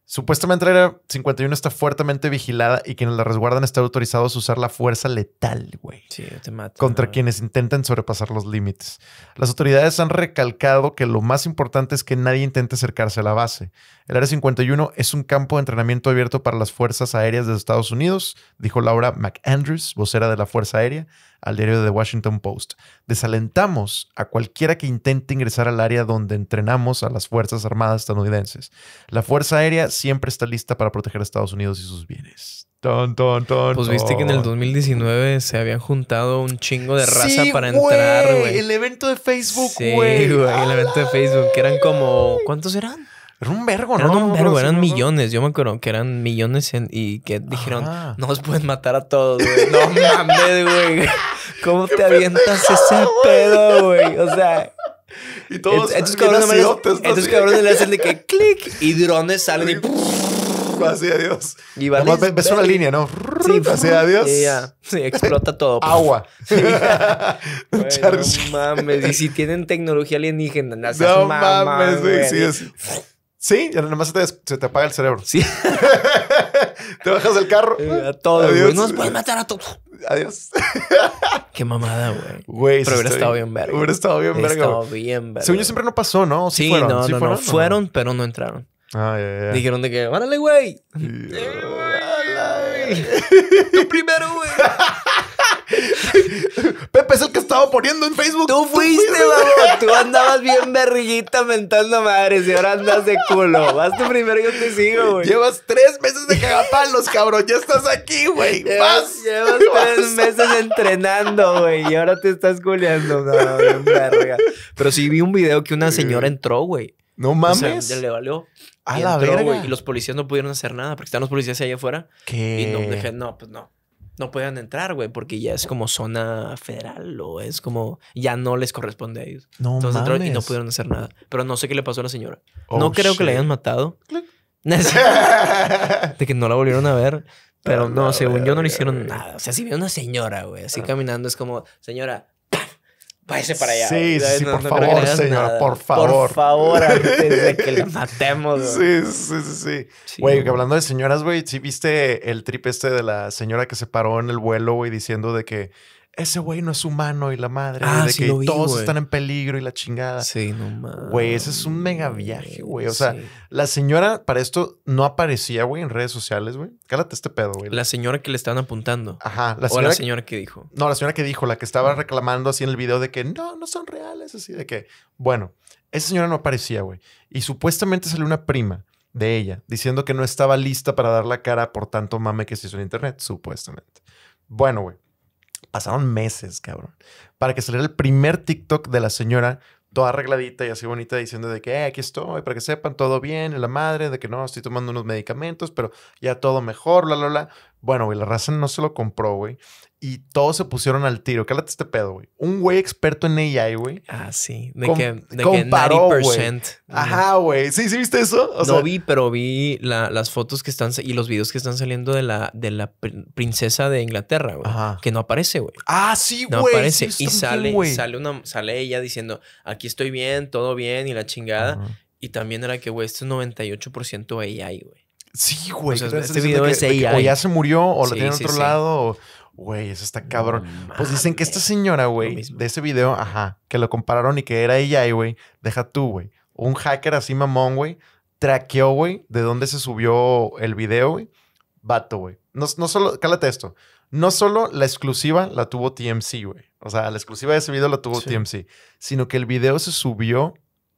Supuestamente el área 51 está fuertemente vigilada y quienes la resguardan están autorizados a usar la fuerza letal, güey. Sí, te Contra quienes intenten sobrepasar los límites. Las autoridades han recalcado que lo más importante es que nadie intente acercarse a la base. El área 51 es un campo de entrenamiento abierto para las fuerzas aéreas de Estados Unidos, dijo Laura McAndrews, vocera de la Fuerza Aérea, al diario The Washington Post. Desalentamos a cualquiera que intente ingresar al área donde entrenamos a las Fuerzas Armadas estadounidenses. La Fuerza Aérea siempre está lista para proteger a Estados Unidos y sus bienes. Ton, ton, ton, pues viste que en el 2019 se habían juntado un chingo de raza para entrar, güey. El evento de Facebook, güey. Sí, güey, el evento de Facebook, que eran como. ¿Cuántos eran? Era un vergo, ¿no? Eran un vergo, eran millones. Yo me acuerdo que eran millones y que dijeron, no nos pueden matar a todos, güey. No mames, güey. ¿Cómo te avientas ese pedo, güey? O sea. Y todos estos cabrones, estos cabrones le hacen de que clic y drones salen y. Así, adiós. Y ves una línea, ¿no? Sí, así, adiós. Sí, explota todo. Pues. Agua. no mames. Y si tienen tecnología alienígena, no mames, güey. Sí, Sí, ya más se te, se te, apaga el cerebro. Sí. te bajas del carro. Todo. Eh, a todos, güey. Nos puedes matar a todos. Adiós. Qué mamada, güey. Güey, Pero hubiera estado bien verga. Hubiera estado bien verga. Estado bien verga. Según yo siempre no pasó, ¿no? Sí, fueron, no, no, fueron, no. Fueron, pero no entraron. Ah, ay, ay. Dijeron de que, Órale, güey! Yeah. ¡Tú primero, güey! Pepe es el que estaba poniendo en Facebook. Tú fuiste, babo. Tú andabas bien berrillita mentando madres y ahora andas de culo. Vas tú primero y yo te sigo, güey. Llevas tres meses de cagapalos, cabrón. Ya estás aquí, güey. Vas. Llevas tres meses entrenando, güey. Y ahora te estás culeando. No, verga. Pero sí vi un video que una señora entró, güey. No mames. Ya le valió. A y la verga. y los policías no pudieron hacer nada porque estaban los policías allá afuera. ¿Qué? Y no, no, pues no no puedan entrar, güey, porque ya es como zona federal o es como ya no les corresponde a ellos. No Entonces entraron y no pudieron hacer nada. Pero no sé qué le pasó a la señora. Oh, no creo que la hayan matado. de que no la volvieron a ver. Pero no, según yo no le hicieron nada. O sea, si ve una señora, güey, así caminando, es como, señora, váyase para allá. Sí, sí, por, favor, señora, por favor, por favor. antes de que la matemos. Sí, sí, sí, sí. Güey, que hablando de señoras, güey, ¿sí viste el trip este de la señora que se paró en el vuelo, güey, diciendo de que ese güey no es humano y la madre. Ah, de que todos están en peligro y la chingada. Sí, no mames. Güey, ese es un mega viaje, güey. O sea, la señora para esto no aparecía, güey, en redes sociales, güey. Cálate este pedo, güey. La señora que le estaban apuntando. Ajá. La señora o la señora que... que dijo. No, la señora que dijo, la que estaba mm. reclamando así en el video de que no, no son reales, así de que, bueno, esa señora no aparecía, güey. Y supuestamente salió una prima de ella diciendo que no estaba lista para dar la cara por tanto mame que se hizo en internet, supuestamente. Bueno, güey. Pasaron meses, cabrón, para que saliera el primer TikTok de la señora toda arregladita y así bonita diciendo de que eh, aquí estoy, para que sepan todo bien, la madre, de que no, estoy tomando unos medicamentos, pero ya todo mejor, la, la, la. Bueno, güey, la raza no se lo compró, güey y todos se pusieron al tiro. Cálate este pedo, güey. Un güey experto en AI, güey. Ah, sí. De que, de que 90%. Ajá, güey. Sí, sí, viste eso. no vi, pero vi las fotos que están y los videos que están saliendo de la, de la princesa de Inglaterra, güey. Que no aparece, güey. Ah, sí, güey. No aparece. y sale, sale, una, sale ella diciendo, aquí estoy bien, todo bien y la chingada. Y también era que, güey, este es 98% AI, güey. Sí, güey. O este video es AI. o ya se murió, o lo tiene en otro lado, o Güey, eso está cabrón. pues dicen que esta señora, güey, de ese video, ajá, que lo compararon y que era ella, güey, deja tú, güey. Un hacker así mamón, güey, traqueó, güey, de dónde se subió el video, güey. Vato, güey. No, no solo, cálate esto. No solo la exclusiva la tuvo TMC, güey. O sea, la exclusiva de ese video la tuvo TMC, sino que el video se subió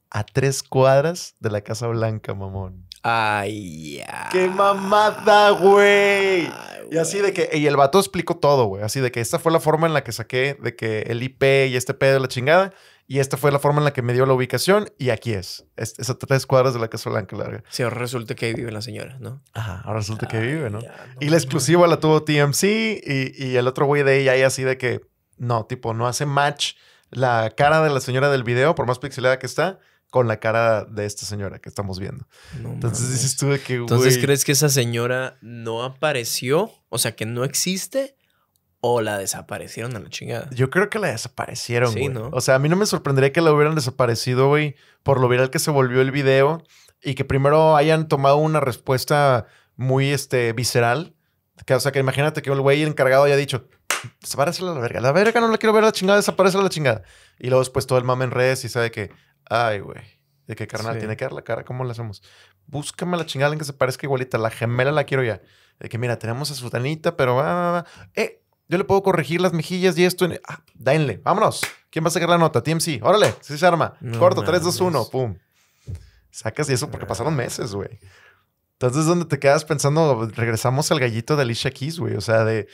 a tres cuadras de la Casa Blanca, mamón. Ay, ya. ¡Qué mamada, güey! y así de que, y el vato explicó todo, güey. Así de que esta fue la forma en la que saqué de que el IP y este pedo de la chingada. Y esta fue la forma en la que me dio la ubicación. Y aquí es. es, tres cuadras de la Casa Blanca Larga. Sí, ahora resulta que ahí vive la señora, ¿no? Ajá, ahora resulta que vive, ¿no? Y la exclusiva la tuvo TMC y, el otro güey de ella ahí así de que, no, tipo, no hace match la cara de la señora del video, por más pixelada que está, con la cara de esta señora que estamos viendo. Entonces dices tú de que, Entonces, ¿crees que esa señora no apareció? O sea, que no existe. O la desaparecieron a la chingada. Yo creo que la desaparecieron, güey. Sí, ¿no? O sea, a mí no me sorprendería que la hubieran desaparecido, güey, por lo viral que se volvió el video y que primero hayan tomado una respuesta muy este, visceral. o sea, que imagínate que el güey encargado haya dicho, desaparece la verga. La verga no la quiero ver, a la chingada desaparece la chingada. Y luego después pues, todo el mame en redes y sabe que, Ay, güey. De que carnal, tiene que dar la cara, ¿cómo la hacemos? Búscame la chingada en que se parezca igualita, la gemela la quiero ya. De que mira, tenemos a su tanita, pero va, Eh, yo le puedo corregir las mejillas y esto. En... Ah, vámonos. ¿Quién va a sacar la nota? TMC, órale, sí se arma. Corto, 3, 2, 1, pum. Sacas y eso porque ah. pasaron meses, güey. Entonces, donde te quedas pensando, regresamos al gallito de Alicia Keys, güey. O sea, de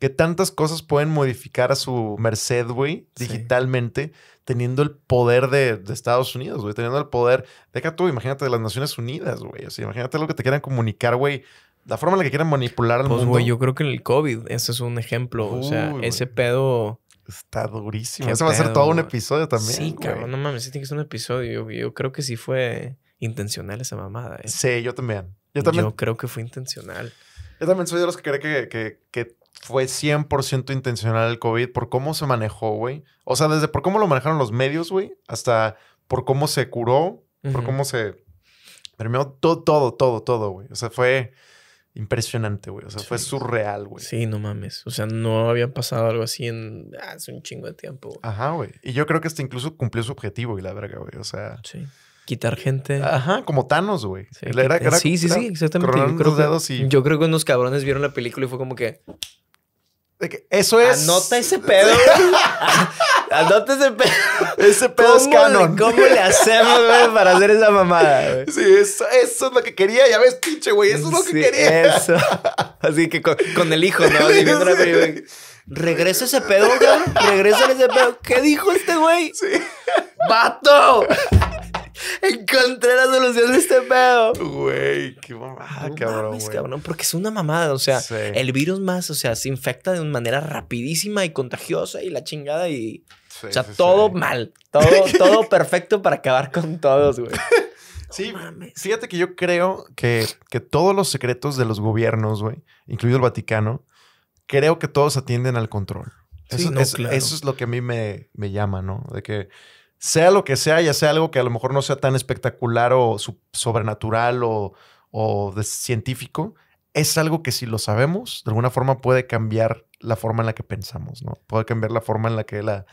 que tantas cosas pueden modificar a su merced, güey, digitalmente, teniendo el poder de, Estados Unidos, güey, teniendo el poder, deja tú, imagínate de las Naciones Unidas, güey, o imagínate lo que te quieran comunicar, güey, la forma en la que quieran manipular al pues, mundo. Pues, güey, yo creo que en el COVID, ese es un ejemplo, o sea, ese pedo... Está durísimo. Ese va a ser todo un episodio también. Sí, cabrón, no mames, sí tiene que ser un episodio. Yo, yo creo que sí fue intencional esa mamada. Eh. Sí, yo también. Yo también. Yo creo que fue intencional. Yo también soy de los que cree que fue 100% intencional el COVID, por cómo se manejó, güey. O sea, desde por cómo lo manejaron los medios, güey, hasta por cómo se curó, por cómo se permeó todo, todo, todo, todo, güey. O sea, fue impresionante, güey. O sea, fue surreal, güey. Sí, no mames. O sea, no había pasado algo así en hace un chingo de tiempo. Ajá, güey. Y yo creo que hasta incluso cumplió su objetivo, y la verga, güey. O sea. Sí. Quitar gente. Ajá, como Thanos, güey. Sí, sí, sí, exactamente. Yo creo, que, dedos y... yo creo que unos cabrones vieron la película y fue como que, eso es. Anota ese pedo, güey. Anota ese pedo. Ese pedo es canon. ¿Cómo le hacemos, güey, para hacer esa mamada, Sí, eso, es lo que quería. Ya ves, pinche, güey. Eso es lo que quería. Eso. Así que con, el hijo, ¿no? Regresa ese pedo, güey. Regresa ese pedo. ¿Qué dijo este güey? Sí. ¡Vato! encontré la solución de este pedo. Güey, qué mamada, ah, cabrón. porque es una mamada. O sea, el virus más, o sea, se infecta de una manera rapidísima y contagiosa y la chingada y. o sea, todo mal. Todo, todo perfecto para acabar con todos, güey. Sí, fíjate que yo creo que, que todos los secretos de los gobiernos, güey, incluido el Vaticano, creo que todos atienden al control. Eso, es, eso, es, lo que a mí me, me llama, ¿no? De que sea lo que sea, ya sea algo que a lo mejor no sea tan espectacular o sobrenatural o, de científico, es algo que si lo sabemos, de alguna forma puede cambiar la forma en la que pensamos, ¿no? Puede cambiar la forma en la que la,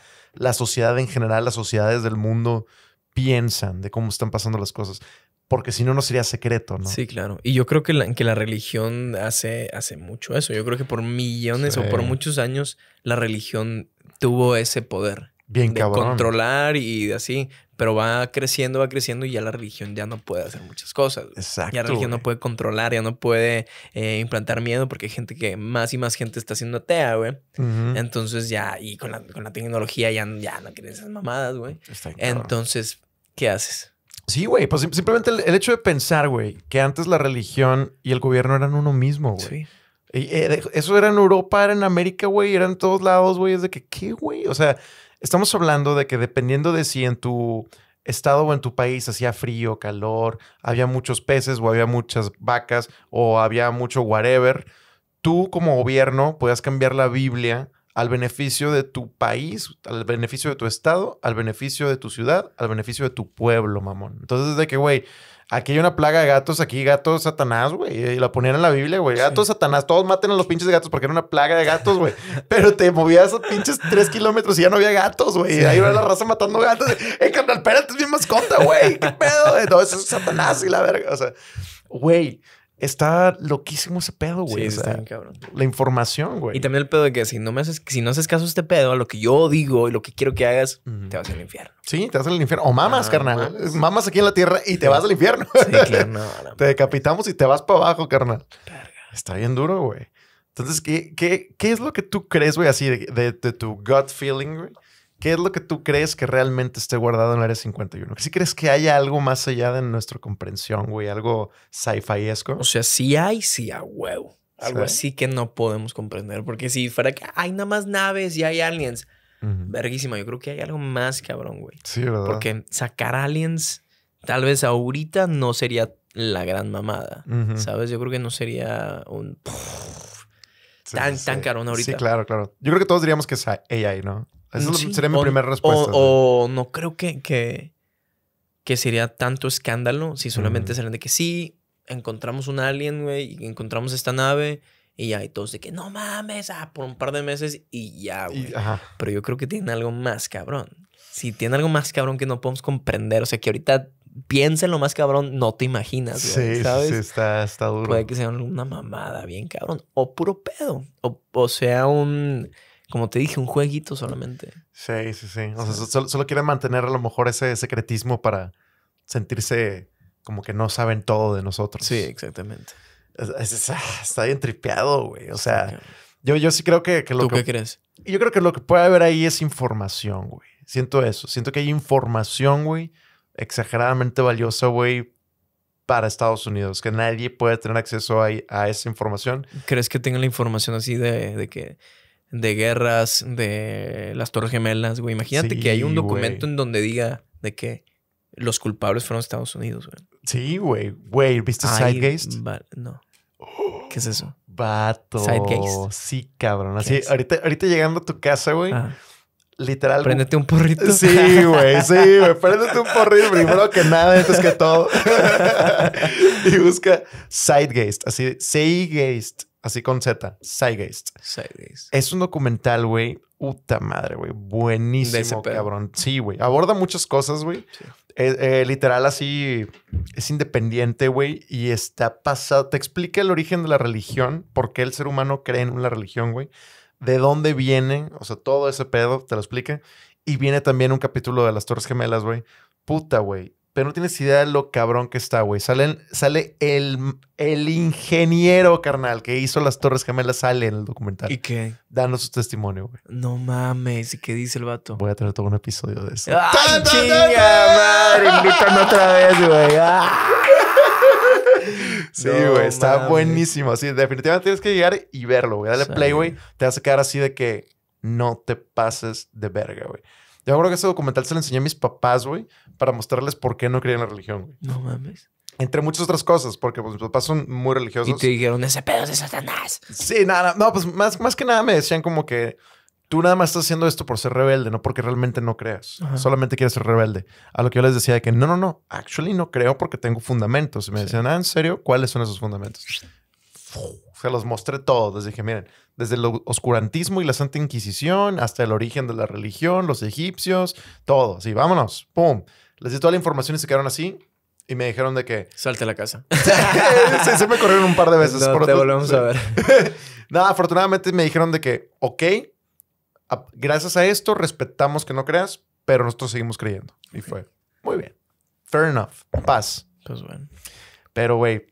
sociedad en general, las sociedades del mundo piensan de cómo están pasando las cosas. Porque si no, no sería secreto, ¿no? Sí, claro. Y yo creo que la, que la religión hace, hace mucho eso. Yo creo que por millones o por muchos años la religión tuvo ese poder. Bien controlar y así, pero va creciendo, va creciendo y ya la religión ya no puede hacer muchas cosas. Exacto. Ya la religión no puede controlar, ya no puede eh, implantar miedo porque hay gente que más y más gente está haciendo atea, güey. Entonces ya, y con la, tecnología ya, ya no quieren esas mamadas, güey. Entonces, ¿qué haces? Sí, güey, pues simplemente el, hecho de pensar, güey, que antes la religión y el gobierno eran uno mismo, güey. Sí. Eh, eso era en Europa, era en América, güey, era en todos lados, güey. Es de que, ¿qué, güey? O sea, Estamos hablando de que dependiendo de si en tu estado o en tu país hacía frío, calor, había muchos peces o había muchas vacas o había mucho whatever, tú como gobierno puedes cambiar la Biblia al beneficio de tu país, al beneficio de tu estado, al beneficio de tu ciudad, al beneficio de tu pueblo, mamón. Entonces, de que, güey, Aquí hay una plaga de gatos, aquí gatos Satanás, güey. Y la ponían en la Biblia, güey. Gatos Satanás, todos maten a los pinches gatos porque era una plaga de gatos, güey. Pero te movías a pinches tres kilómetros y ya no había gatos, güey. Ahí va la raza matando gatos. Ey, eh, carnal, espérate, es mi mascota, güey! ¿Qué pedo? No, eso es Satanás y la verga. O sea, güey, Está loquísimo ese pedo, güey. Sí, cabrón. La información, güey. Y también el pedo de que si no me haces, si no haces caso a este pedo, a lo que yo digo y lo que quiero que hagas, te vas al infierno. Sí, te vas al infierno. O mamas, ah, carnal. Mamas. aquí en la tierra y te vas al infierno. Sí, claro, te decapitamos y te vas para abajo, carnal. Está bien duro, güey. Entonces, ¿qué, qué, es lo que tú crees, güey, así de, de tu gut feeling, güey? ¿Qué es lo que tú crees que realmente esté guardado en el área 51? Si crees que haya algo más allá de nuestra comprensión, güey? Algo sci sci-fi-esco? O sea, si hay, sí hay, huevo. Algo así que no podemos comprender. Porque si fuera que hay nada más naves y hay aliens. Uh yo creo que hay algo más cabrón, güey. Sí, ¿verdad? Porque sacar aliens, tal vez ahorita no sería la gran mamada. ¿Sabes? Yo creo que no sería un. tan, caro tan caro ahorita. Sí, claro, claro. Yo creo que todos diríamos que es AI, ¿no? Esa sería mi o, primera respuesta. O, no creo que, que, que, sería tanto escándalo si solamente mm. salen de que sí, encontramos un alien, güey, encontramos esta nave y ya, y todos de que no mames, ah, por un par de meses y ya, güey. Pero yo creo que tiene algo más cabrón. Si tiene algo más cabrón que no podemos comprender, o sea, que ahorita piensa lo más cabrón, no te imaginas. Güey, sí, ¿sabes? sí, está, está duro. Puede que sea una mamada bien cabrón. O puro pedo. O, o sea, un como te dije, un jueguito solamente. Sí, sí, sí. O sea, Solo, quieren mantener a lo mejor ese secretismo para sentirse como que no saben todo de nosotros. Sí, exactamente. Ah, está bien tripeado, güey. O sea, yo, yo sí creo que, que lo ¿Tú que, qué crees? Yo creo que lo que puede haber ahí es información, güey. Siento eso. Siento que hay información, güey, exageradamente valiosa, güey, para Estados Unidos, que nadie puede tener acceso a, a esa información. ¿Crees que tengan la información así de, de que de guerras, de las Torres Gemelas, güey. Imagínate que hay un documento en donde diga de que los culpables fueron Estados Unidos, güey. Sí, güey. Güey, ¿viste Sidegeist? No. ¿Qué es eso? Vato. Sidegeist. Sí, cabrón. Así, ahorita, ahorita llegando a tu casa, güey. Ah. Literal. Préndete un porrito. Sí, güey, sí, güey. Préndete un porrito primero que nada, antes que todo. y busca Sidegeist, así, Seigeist así con Z, side Es un documental, güey, puta madre, güey, buenísimo, cabrón. Sí, güey, aborda muchas cosas, güey. Eh, eh, literal así, es independiente, güey, y está pasado, te explica el origen de la religión, por qué el ser humano cree en una religión, güey, de dónde viene, o sea, todo ese pedo, te lo explica. Y viene también un capítulo de las Torres Gemelas, güey. Puta, güey pero no tienes idea de lo cabrón que está, güey. Sale, el, el ingeniero, carnal, que hizo las Torres Gemelas, sale en el documental. ¿Y qué? Danos su testimonio, güey. No mames, ¿y qué dice el vato? Voy a traer todo un episodio de eso. ¡Ay, ¡Tan, chinga, madre! Invítame otra vez, güey. ¡Ah! Sí, güey, está buenísimo. Sí, definitivamente tienes que llegar y verlo, güey. Dale play, güey. Te vas a quedar así de que no te pases de verga, güey. Yo creo que ese documental se lo enseñé a mis papás, güey, para mostrarles por qué no creían en la religión, No mames. Entre muchas otras cosas, porque pues, mis papás son muy religiosos. Y te dijeron, ese pedo de Satanás. Sí, nada, no, pues más, más que nada me decían como que tú nada más estás haciendo esto por ser rebelde, no porque realmente no creas. Solamente quieres ser rebelde. A lo que yo les decía que no, no, no, actually no creo porque tengo fundamentos. Y me decían, ah, ¿en serio? ¿Cuáles son esos fundamentos? Se los mostré todos. Les dije, miren, desde el oscurantismo y la Santa Inquisición hasta el origen de la religión, los egipcios, todo. Sí, vámonos, pum. Les di toda la información y se quedaron así. Y me dijeron de que... Salte la casa. se me corrieron un par de veces. No, te volvemos a ver. Nada, afortunadamente me dijeron de que, ok, gracias a esto respetamos que no creas, pero nosotros seguimos creyendo. Y fue, muy bien. Fair enough. Paz. Pues bueno. Pero, güey,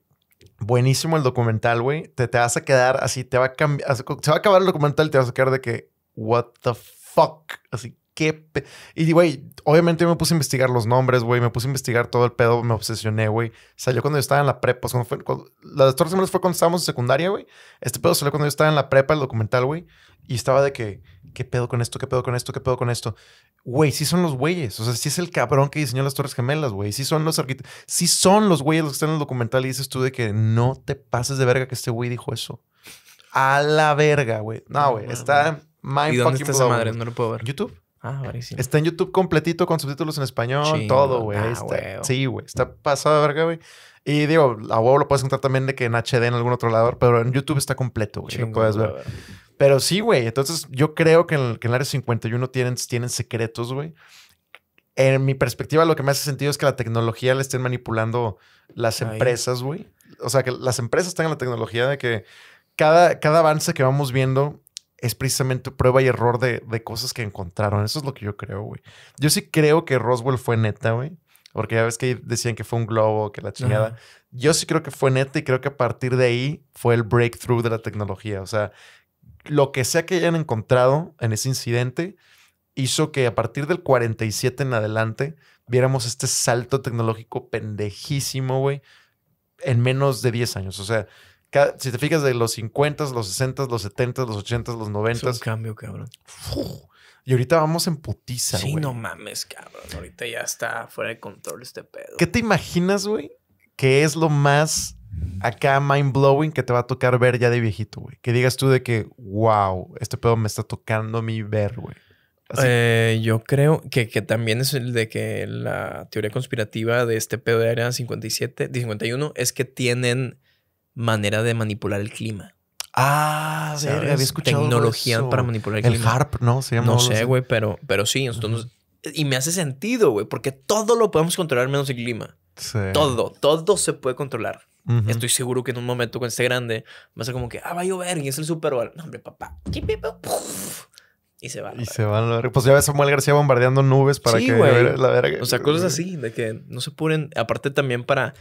buenísimo el documental, güey. Te, te vas a quedar así, te va a cambiar, se va a acabar el documental y te vas a quedar de que, what the fuck, así, qué. Y, güey, obviamente yo me puse a investigar los nombres, güey. Me puse a investigar todo el pedo. Me obsesioné, güey. Salió cuando yo estaba en la prepa. O fue, cuando, las Torres Gemelas fue cuando estábamos en secundaria, güey. Este pedo salió cuando yo estaba en la prepa, el documental, güey. Y estaba de que, ¿qué pedo con esto? ¿Qué pedo con esto? ¿Qué pedo con esto? Güey, sí son los güeyes. O sea, sí es el cabrón que diseñó las Torres Gemelas, güey. Sí son los arquitectos. Sí son los güeyes los que están en el documental. Y dices tú de que no te pases de verga que este güey dijo eso. A la verga, güey. No, güey. está. Mind dónde madre? No lo puedo ver. ¿YouTube? Ah, está en YouTube completito con subtítulos en español, todo, güey. Ah, sí, güey. Está pasada verga, güey. Y digo, a huevo lo puedes encontrar también de que en HD en algún otro lado, pero en YouTube está completo, güey. Lo puedes ver. Pero sí, güey. Entonces, yo creo que en el, que área 51 tienen, tienen secretos, güey. En mi perspectiva, lo que me hace sentido es que la tecnología le estén manipulando las empresas, güey. O sea, que las empresas tengan la tecnología de que cada, cada avance que vamos viendo es precisamente prueba y error de, cosas que encontraron. Eso es lo que yo creo, güey. Yo sí creo que Roswell fue neta, güey. Porque ya ves que decían que fue un globo, que la chingada. Yo sí creo que fue neta y creo que a partir de ahí fue el breakthrough de la tecnología. O sea, lo que sea que hayan encontrado en ese incidente hizo que a partir del 47 en adelante viéramos este salto tecnológico pendejísimo, güey, en menos de 10 años. O sea, si te fijas, de los 50, s los 60, los 70, s los 80, s los 90. Es un cambio, cabrón. y ahorita vamos en putiza, Sí, no mames, cabrón. Ahorita ya está fuera de control este pedo. ¿Qué te imaginas, güey? ¿Qué es lo más acá mind blowing que te va a tocar ver ya de viejito, güey. Que digas tú de que, wow, este pedo me está tocando mi ver, güey. Eh, yo creo que, que, también es el de que la teoría conspirativa de este pedo de Área 57, 51 es que tienen manera de manipular el clima. Ah, sí, había escuchado. Tecnología para manipular el, clima. El HARP, ¿no? Se llama no sé, güey, pero, pero sí. Entonces, Y me hace sentido, güey, porque todo lo podemos controlar menos el clima. Sí. Todo, todo se puede controlar. Estoy seguro que en un momento cuando esté grande va a ser como que, ah, va a llover y es el Super No, hombre, papá. y se va. Y se va a Pues ya ves a Samuel García bombardeando nubes para que wey. la verga. O sea, cosas así, de que no se puren. Aparte también para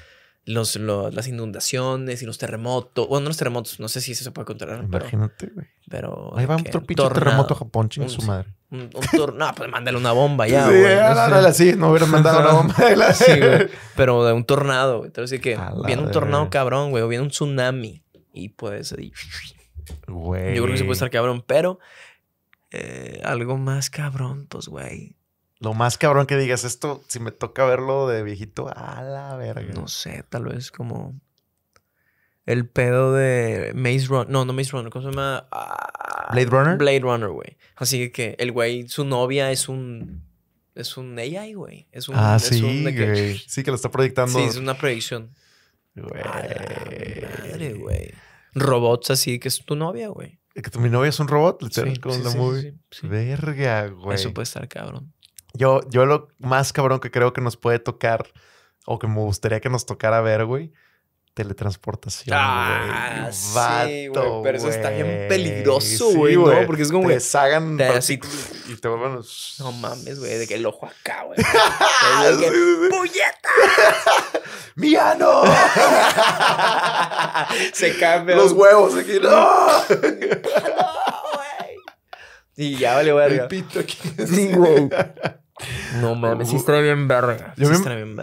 los, las inundaciones y los terremotos. Bueno, no los terremotos, no sé si eso se puede controlar. Imagínate, güey. Pero, Ahí va un tropito terremoto a Japón, su madre. Un, tornado... No, pues mándale una bomba ya, güey. Ah, sí, no, no, sí, no hubieran mandado una bomba. De la... sí, güey. Pero de un tornado, güey. Entonces, que viene un tornado cabrón, güey, o viene un tsunami. Y pues Güey. Yo creo que se puede estar cabrón, pero eh, algo más cabrón, pues, güey. Lo más cabrón que digas, esto, si me toca verlo de viejito, a la verga. No sé, tal vez como el pedo de Maze Runner. No, no Maze Runner, ¿cómo se llama? Ah, Blade Runner. Blade Runner, güey. Así que el güey, su novia es un. Es un AI, güey. Es un. Ah, sí, güey. Que... Sí, que lo está proyectando. Sí, es una predicción Güey. Madre, güey. Robots así que es tu novia, güey. Que tu, mi novia es un robot, sí, sí, sí, Verga, güey. Eso puede estar cabrón. Yo, yo lo más cabrón que creo que nos puede tocar, o que me gustaría que nos tocara ver, güey, teletransportación. Ah, güey. sí, güey. Pero eso está bien peligroso, sí, güey, ¿no? Porque es como. que sagan así y te vuelvan. Los... No mames, güey, de que el ojo acá, güey. ¡Puñeta! ¡Miano! Se cambian. Los huevos aquí, ¡no! Y ya vale, güey. Repito aquí. Sí, no mames, sí estaría bien verga. sí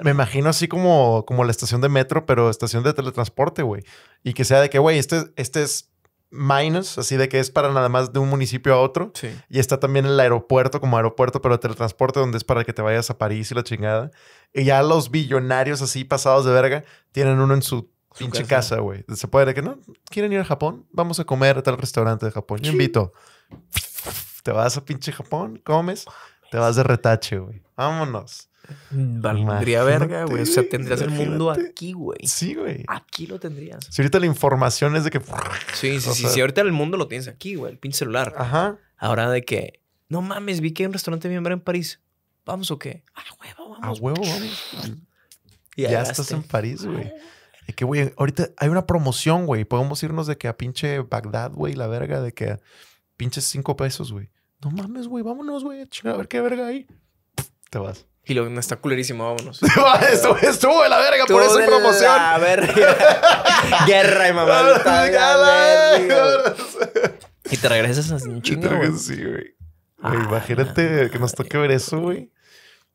me, imagino así como, como la estación de metro, pero estación de teletransporte, güey. Y que sea de que, güey, este, este es minus, así de que es para nada más de un municipio a otro. Y está también el aeropuerto como aeropuerto, pero teletransporte donde es para que te vayas a París y la chingada. Y ya los billonarios así pasados de verga tienen uno en su pinche casa, güey. Se puede de que no, quieren ir a Japón, vamos a comer a tal restaurante de Japón. Yo invito. Te vas a pinche Japón, comes, te vas de retache, güey. Vámonos. Mm, valdría verga, güey. O sea, tendrías el mundo aquí, güey. Sí, güey. Aquí lo tendrías. Si ahorita la información es de que. Sí, sí, sí. Si ahorita el mundo lo tienes aquí, güey. El pin celular. Ajá. Ahora de que. No mames, vi que hay un restaurante bien en París. ¿Vamos o qué? A huevo, vamos. A huevo, vamos. ya, estás en París, güey. Y que, güey, ahorita hay una promoción, güey. Podemos irnos de que a pinche Bagdad, güey, la verga, de que pinches cinco pesos, güey no mames, güey, vámonos, güey, a ver qué verga hay. Te vas. Y lo está culerísimo, vámonos. estuvo, estuvo de la verga, por esa promoción. A ver, guerra y mamá. y te regresas así un chingo. Sí, güey. Ah, imagínate que nos toque ver eso, güey.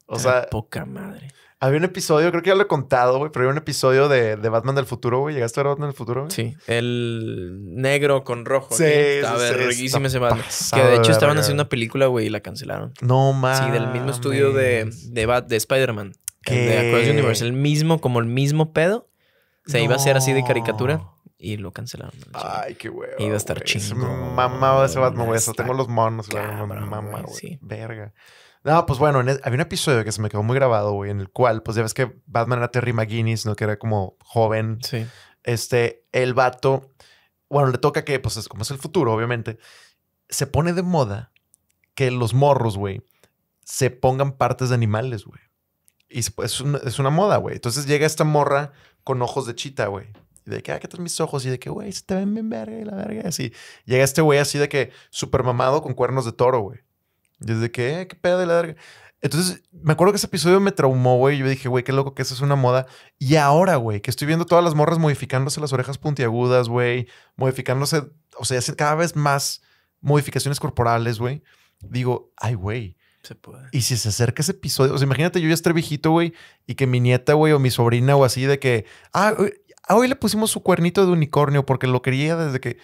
O sea, poca madre. Había un episodio, creo que ya lo he contado, güey, pero había un episodio de, de Batman del futuro, güey. ¿Llegaste a ver Batman del futuro? Güey? Sí, el negro con rojo. Sí, estaba verguísima ese Batman. Que de hecho estaban haciendo una película, güey, y la cancelaron. No mames. Sí, del mismo estudio de, de, de Spider-Man. De Across Universe. El mismo, como el mismo pedo. Se iba a hacer así de caricatura y lo cancelaron. Ay, qué huevo. Iba a estar chingo. Mamado ese Batman, güey. Tengo los monos, güey. Mamá, güey. Sí. Verga. No, pues bueno, e, había un episodio que se me quedó muy grabado, güey, en el cual, pues ya ves que Batman era Terry McGuinness, ¿no? Que era como joven. Sí. Este, el vato, bueno, le toca que, pues es, como es el futuro, obviamente, se pone de moda que los morros, güey, se pongan partes de animales, güey. Y es, una, moda, güey. Entonces llega esta morra con ojos de chita, güey. Y de que, ah, ¿qué tal mis ojos? Y de que, güey, se te ven bien verga y la verga. Así. Llega este güey así de que super mamado con cuernos de toro, güey. Desde que, eh, qué pedo de la Entonces, me acuerdo que ese episodio me traumó, güey. Yo dije, güey, qué loco que eso es una moda. Y ahora, güey, que estoy viendo todas las morras modificándose las orejas puntiagudas, güey. Modificándose, o sea, cada vez más modificaciones corporales, güey. Digo, ay, güey. Se puede. Y si se acerca ese episodio, o sea, imagínate yo ya estar viejito, güey, y que mi nieta, güey, o mi sobrina o así, de que, ah, hoy ah, le pusimos su cuernito de unicornio porque lo quería desde que,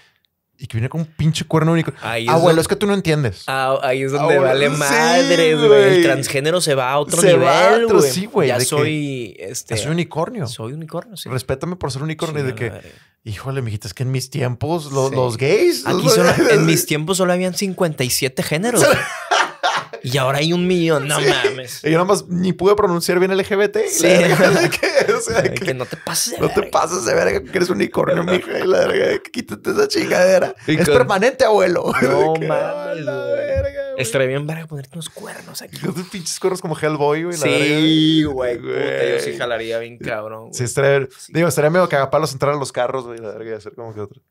y que viene con un pinche cuerno único. Abuelo, es, que tú no entiendes. Ah, ahí es donde vale madre, güey. El transgénero se va a otro nivel, Sí, güey. Ya soy este. Soy unicornio. Soy unicornio, sí. Respétame por ser unicornio y de que. Híjole, mijita, es que en mis tiempos los gays. Aquí Solo, en mis tiempos solo habían 57 géneros. Y ahora hay un millón, no mames. Y yo más ni pude pronunciar bien LGBT. sí. que, no te pases de No te pases de verga que eres unicornio, mija. Y la verga, quítate esa chingadera. es permanente, abuelo. No malo. mames. Ah, la verga, Estaría bien verga ponerte unos cuernos aquí. los pinches cuernos como Hellboy, güey. Sí, güey. yo sí jalaría bien cabrón. Sí, estaría. Digo, estaría medio a entrar a los carros, güey. La verga y hacer como que otro.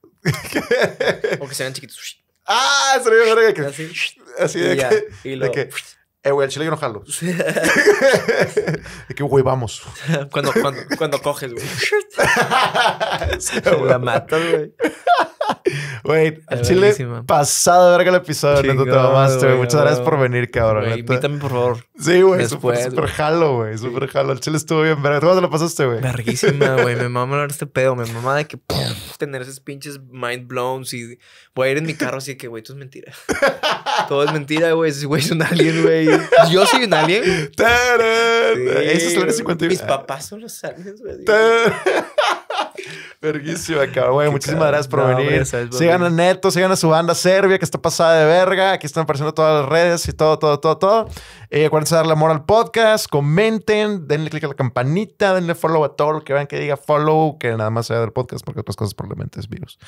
o que sean chiquitos. ¡Ah! Sonido de verga que. Así, así de, ya, que, y lo, de que. Eh, güey, al chile yo no jalo. Es que, güey, vamos? cuando, cuando, cuando coges, güey. la matas, güey. Güey, al chile pasado de verga el episodio. Chingo, te mamaste, güey. Muchas gracias por venir, cabrón. invítame, por favor. Sí, güey. Super, super jalo, güey. Super jalo. El chile estuvo bien verga. ¿Cómo te lo pasaste, güey? Verguísima, güey. Me lo hablar este pedo. Me mamá, de que tener esos pinches mind blowns y voy a ir en mi carro así que, güey, esto es mentira. Todo es mentira, güey. Ese güey es un alien, güey. Yo soy un alien. Sí, Esa es la hora 51. Mis papás son los aliens, güey. Verguísima, cabrón. Güey, muchísimas gracias por venir. Sigan a Neto, sigan a su banda Serbia, que está pasada de verga. Aquí están apareciendo todas las redes y todo, todo, todo, todo. Eh, acuérdense de darle amor al podcast, comenten, denle click a la campanita, denle follow a todo lo que vean que diga follow, que nada más sea del podcast, porque otras cosas probablemente es virus.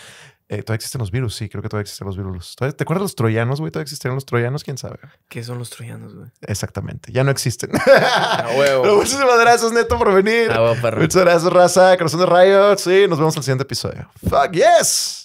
Eh, todavía existen los virus, sí, creo que todavía existen los virus. ¿Te acuerdas de los troyanos, güey? Todavía existieron los troyanos, quién sabe. ¿Qué son los troyanos, güey? Exactamente, ya no existen. A huevo. muchísimas gracias, Neto, por venir. Muchas gracias, raza, corazón de rayos. Sí, nos vemos en el siguiente episodio. Fuck yes.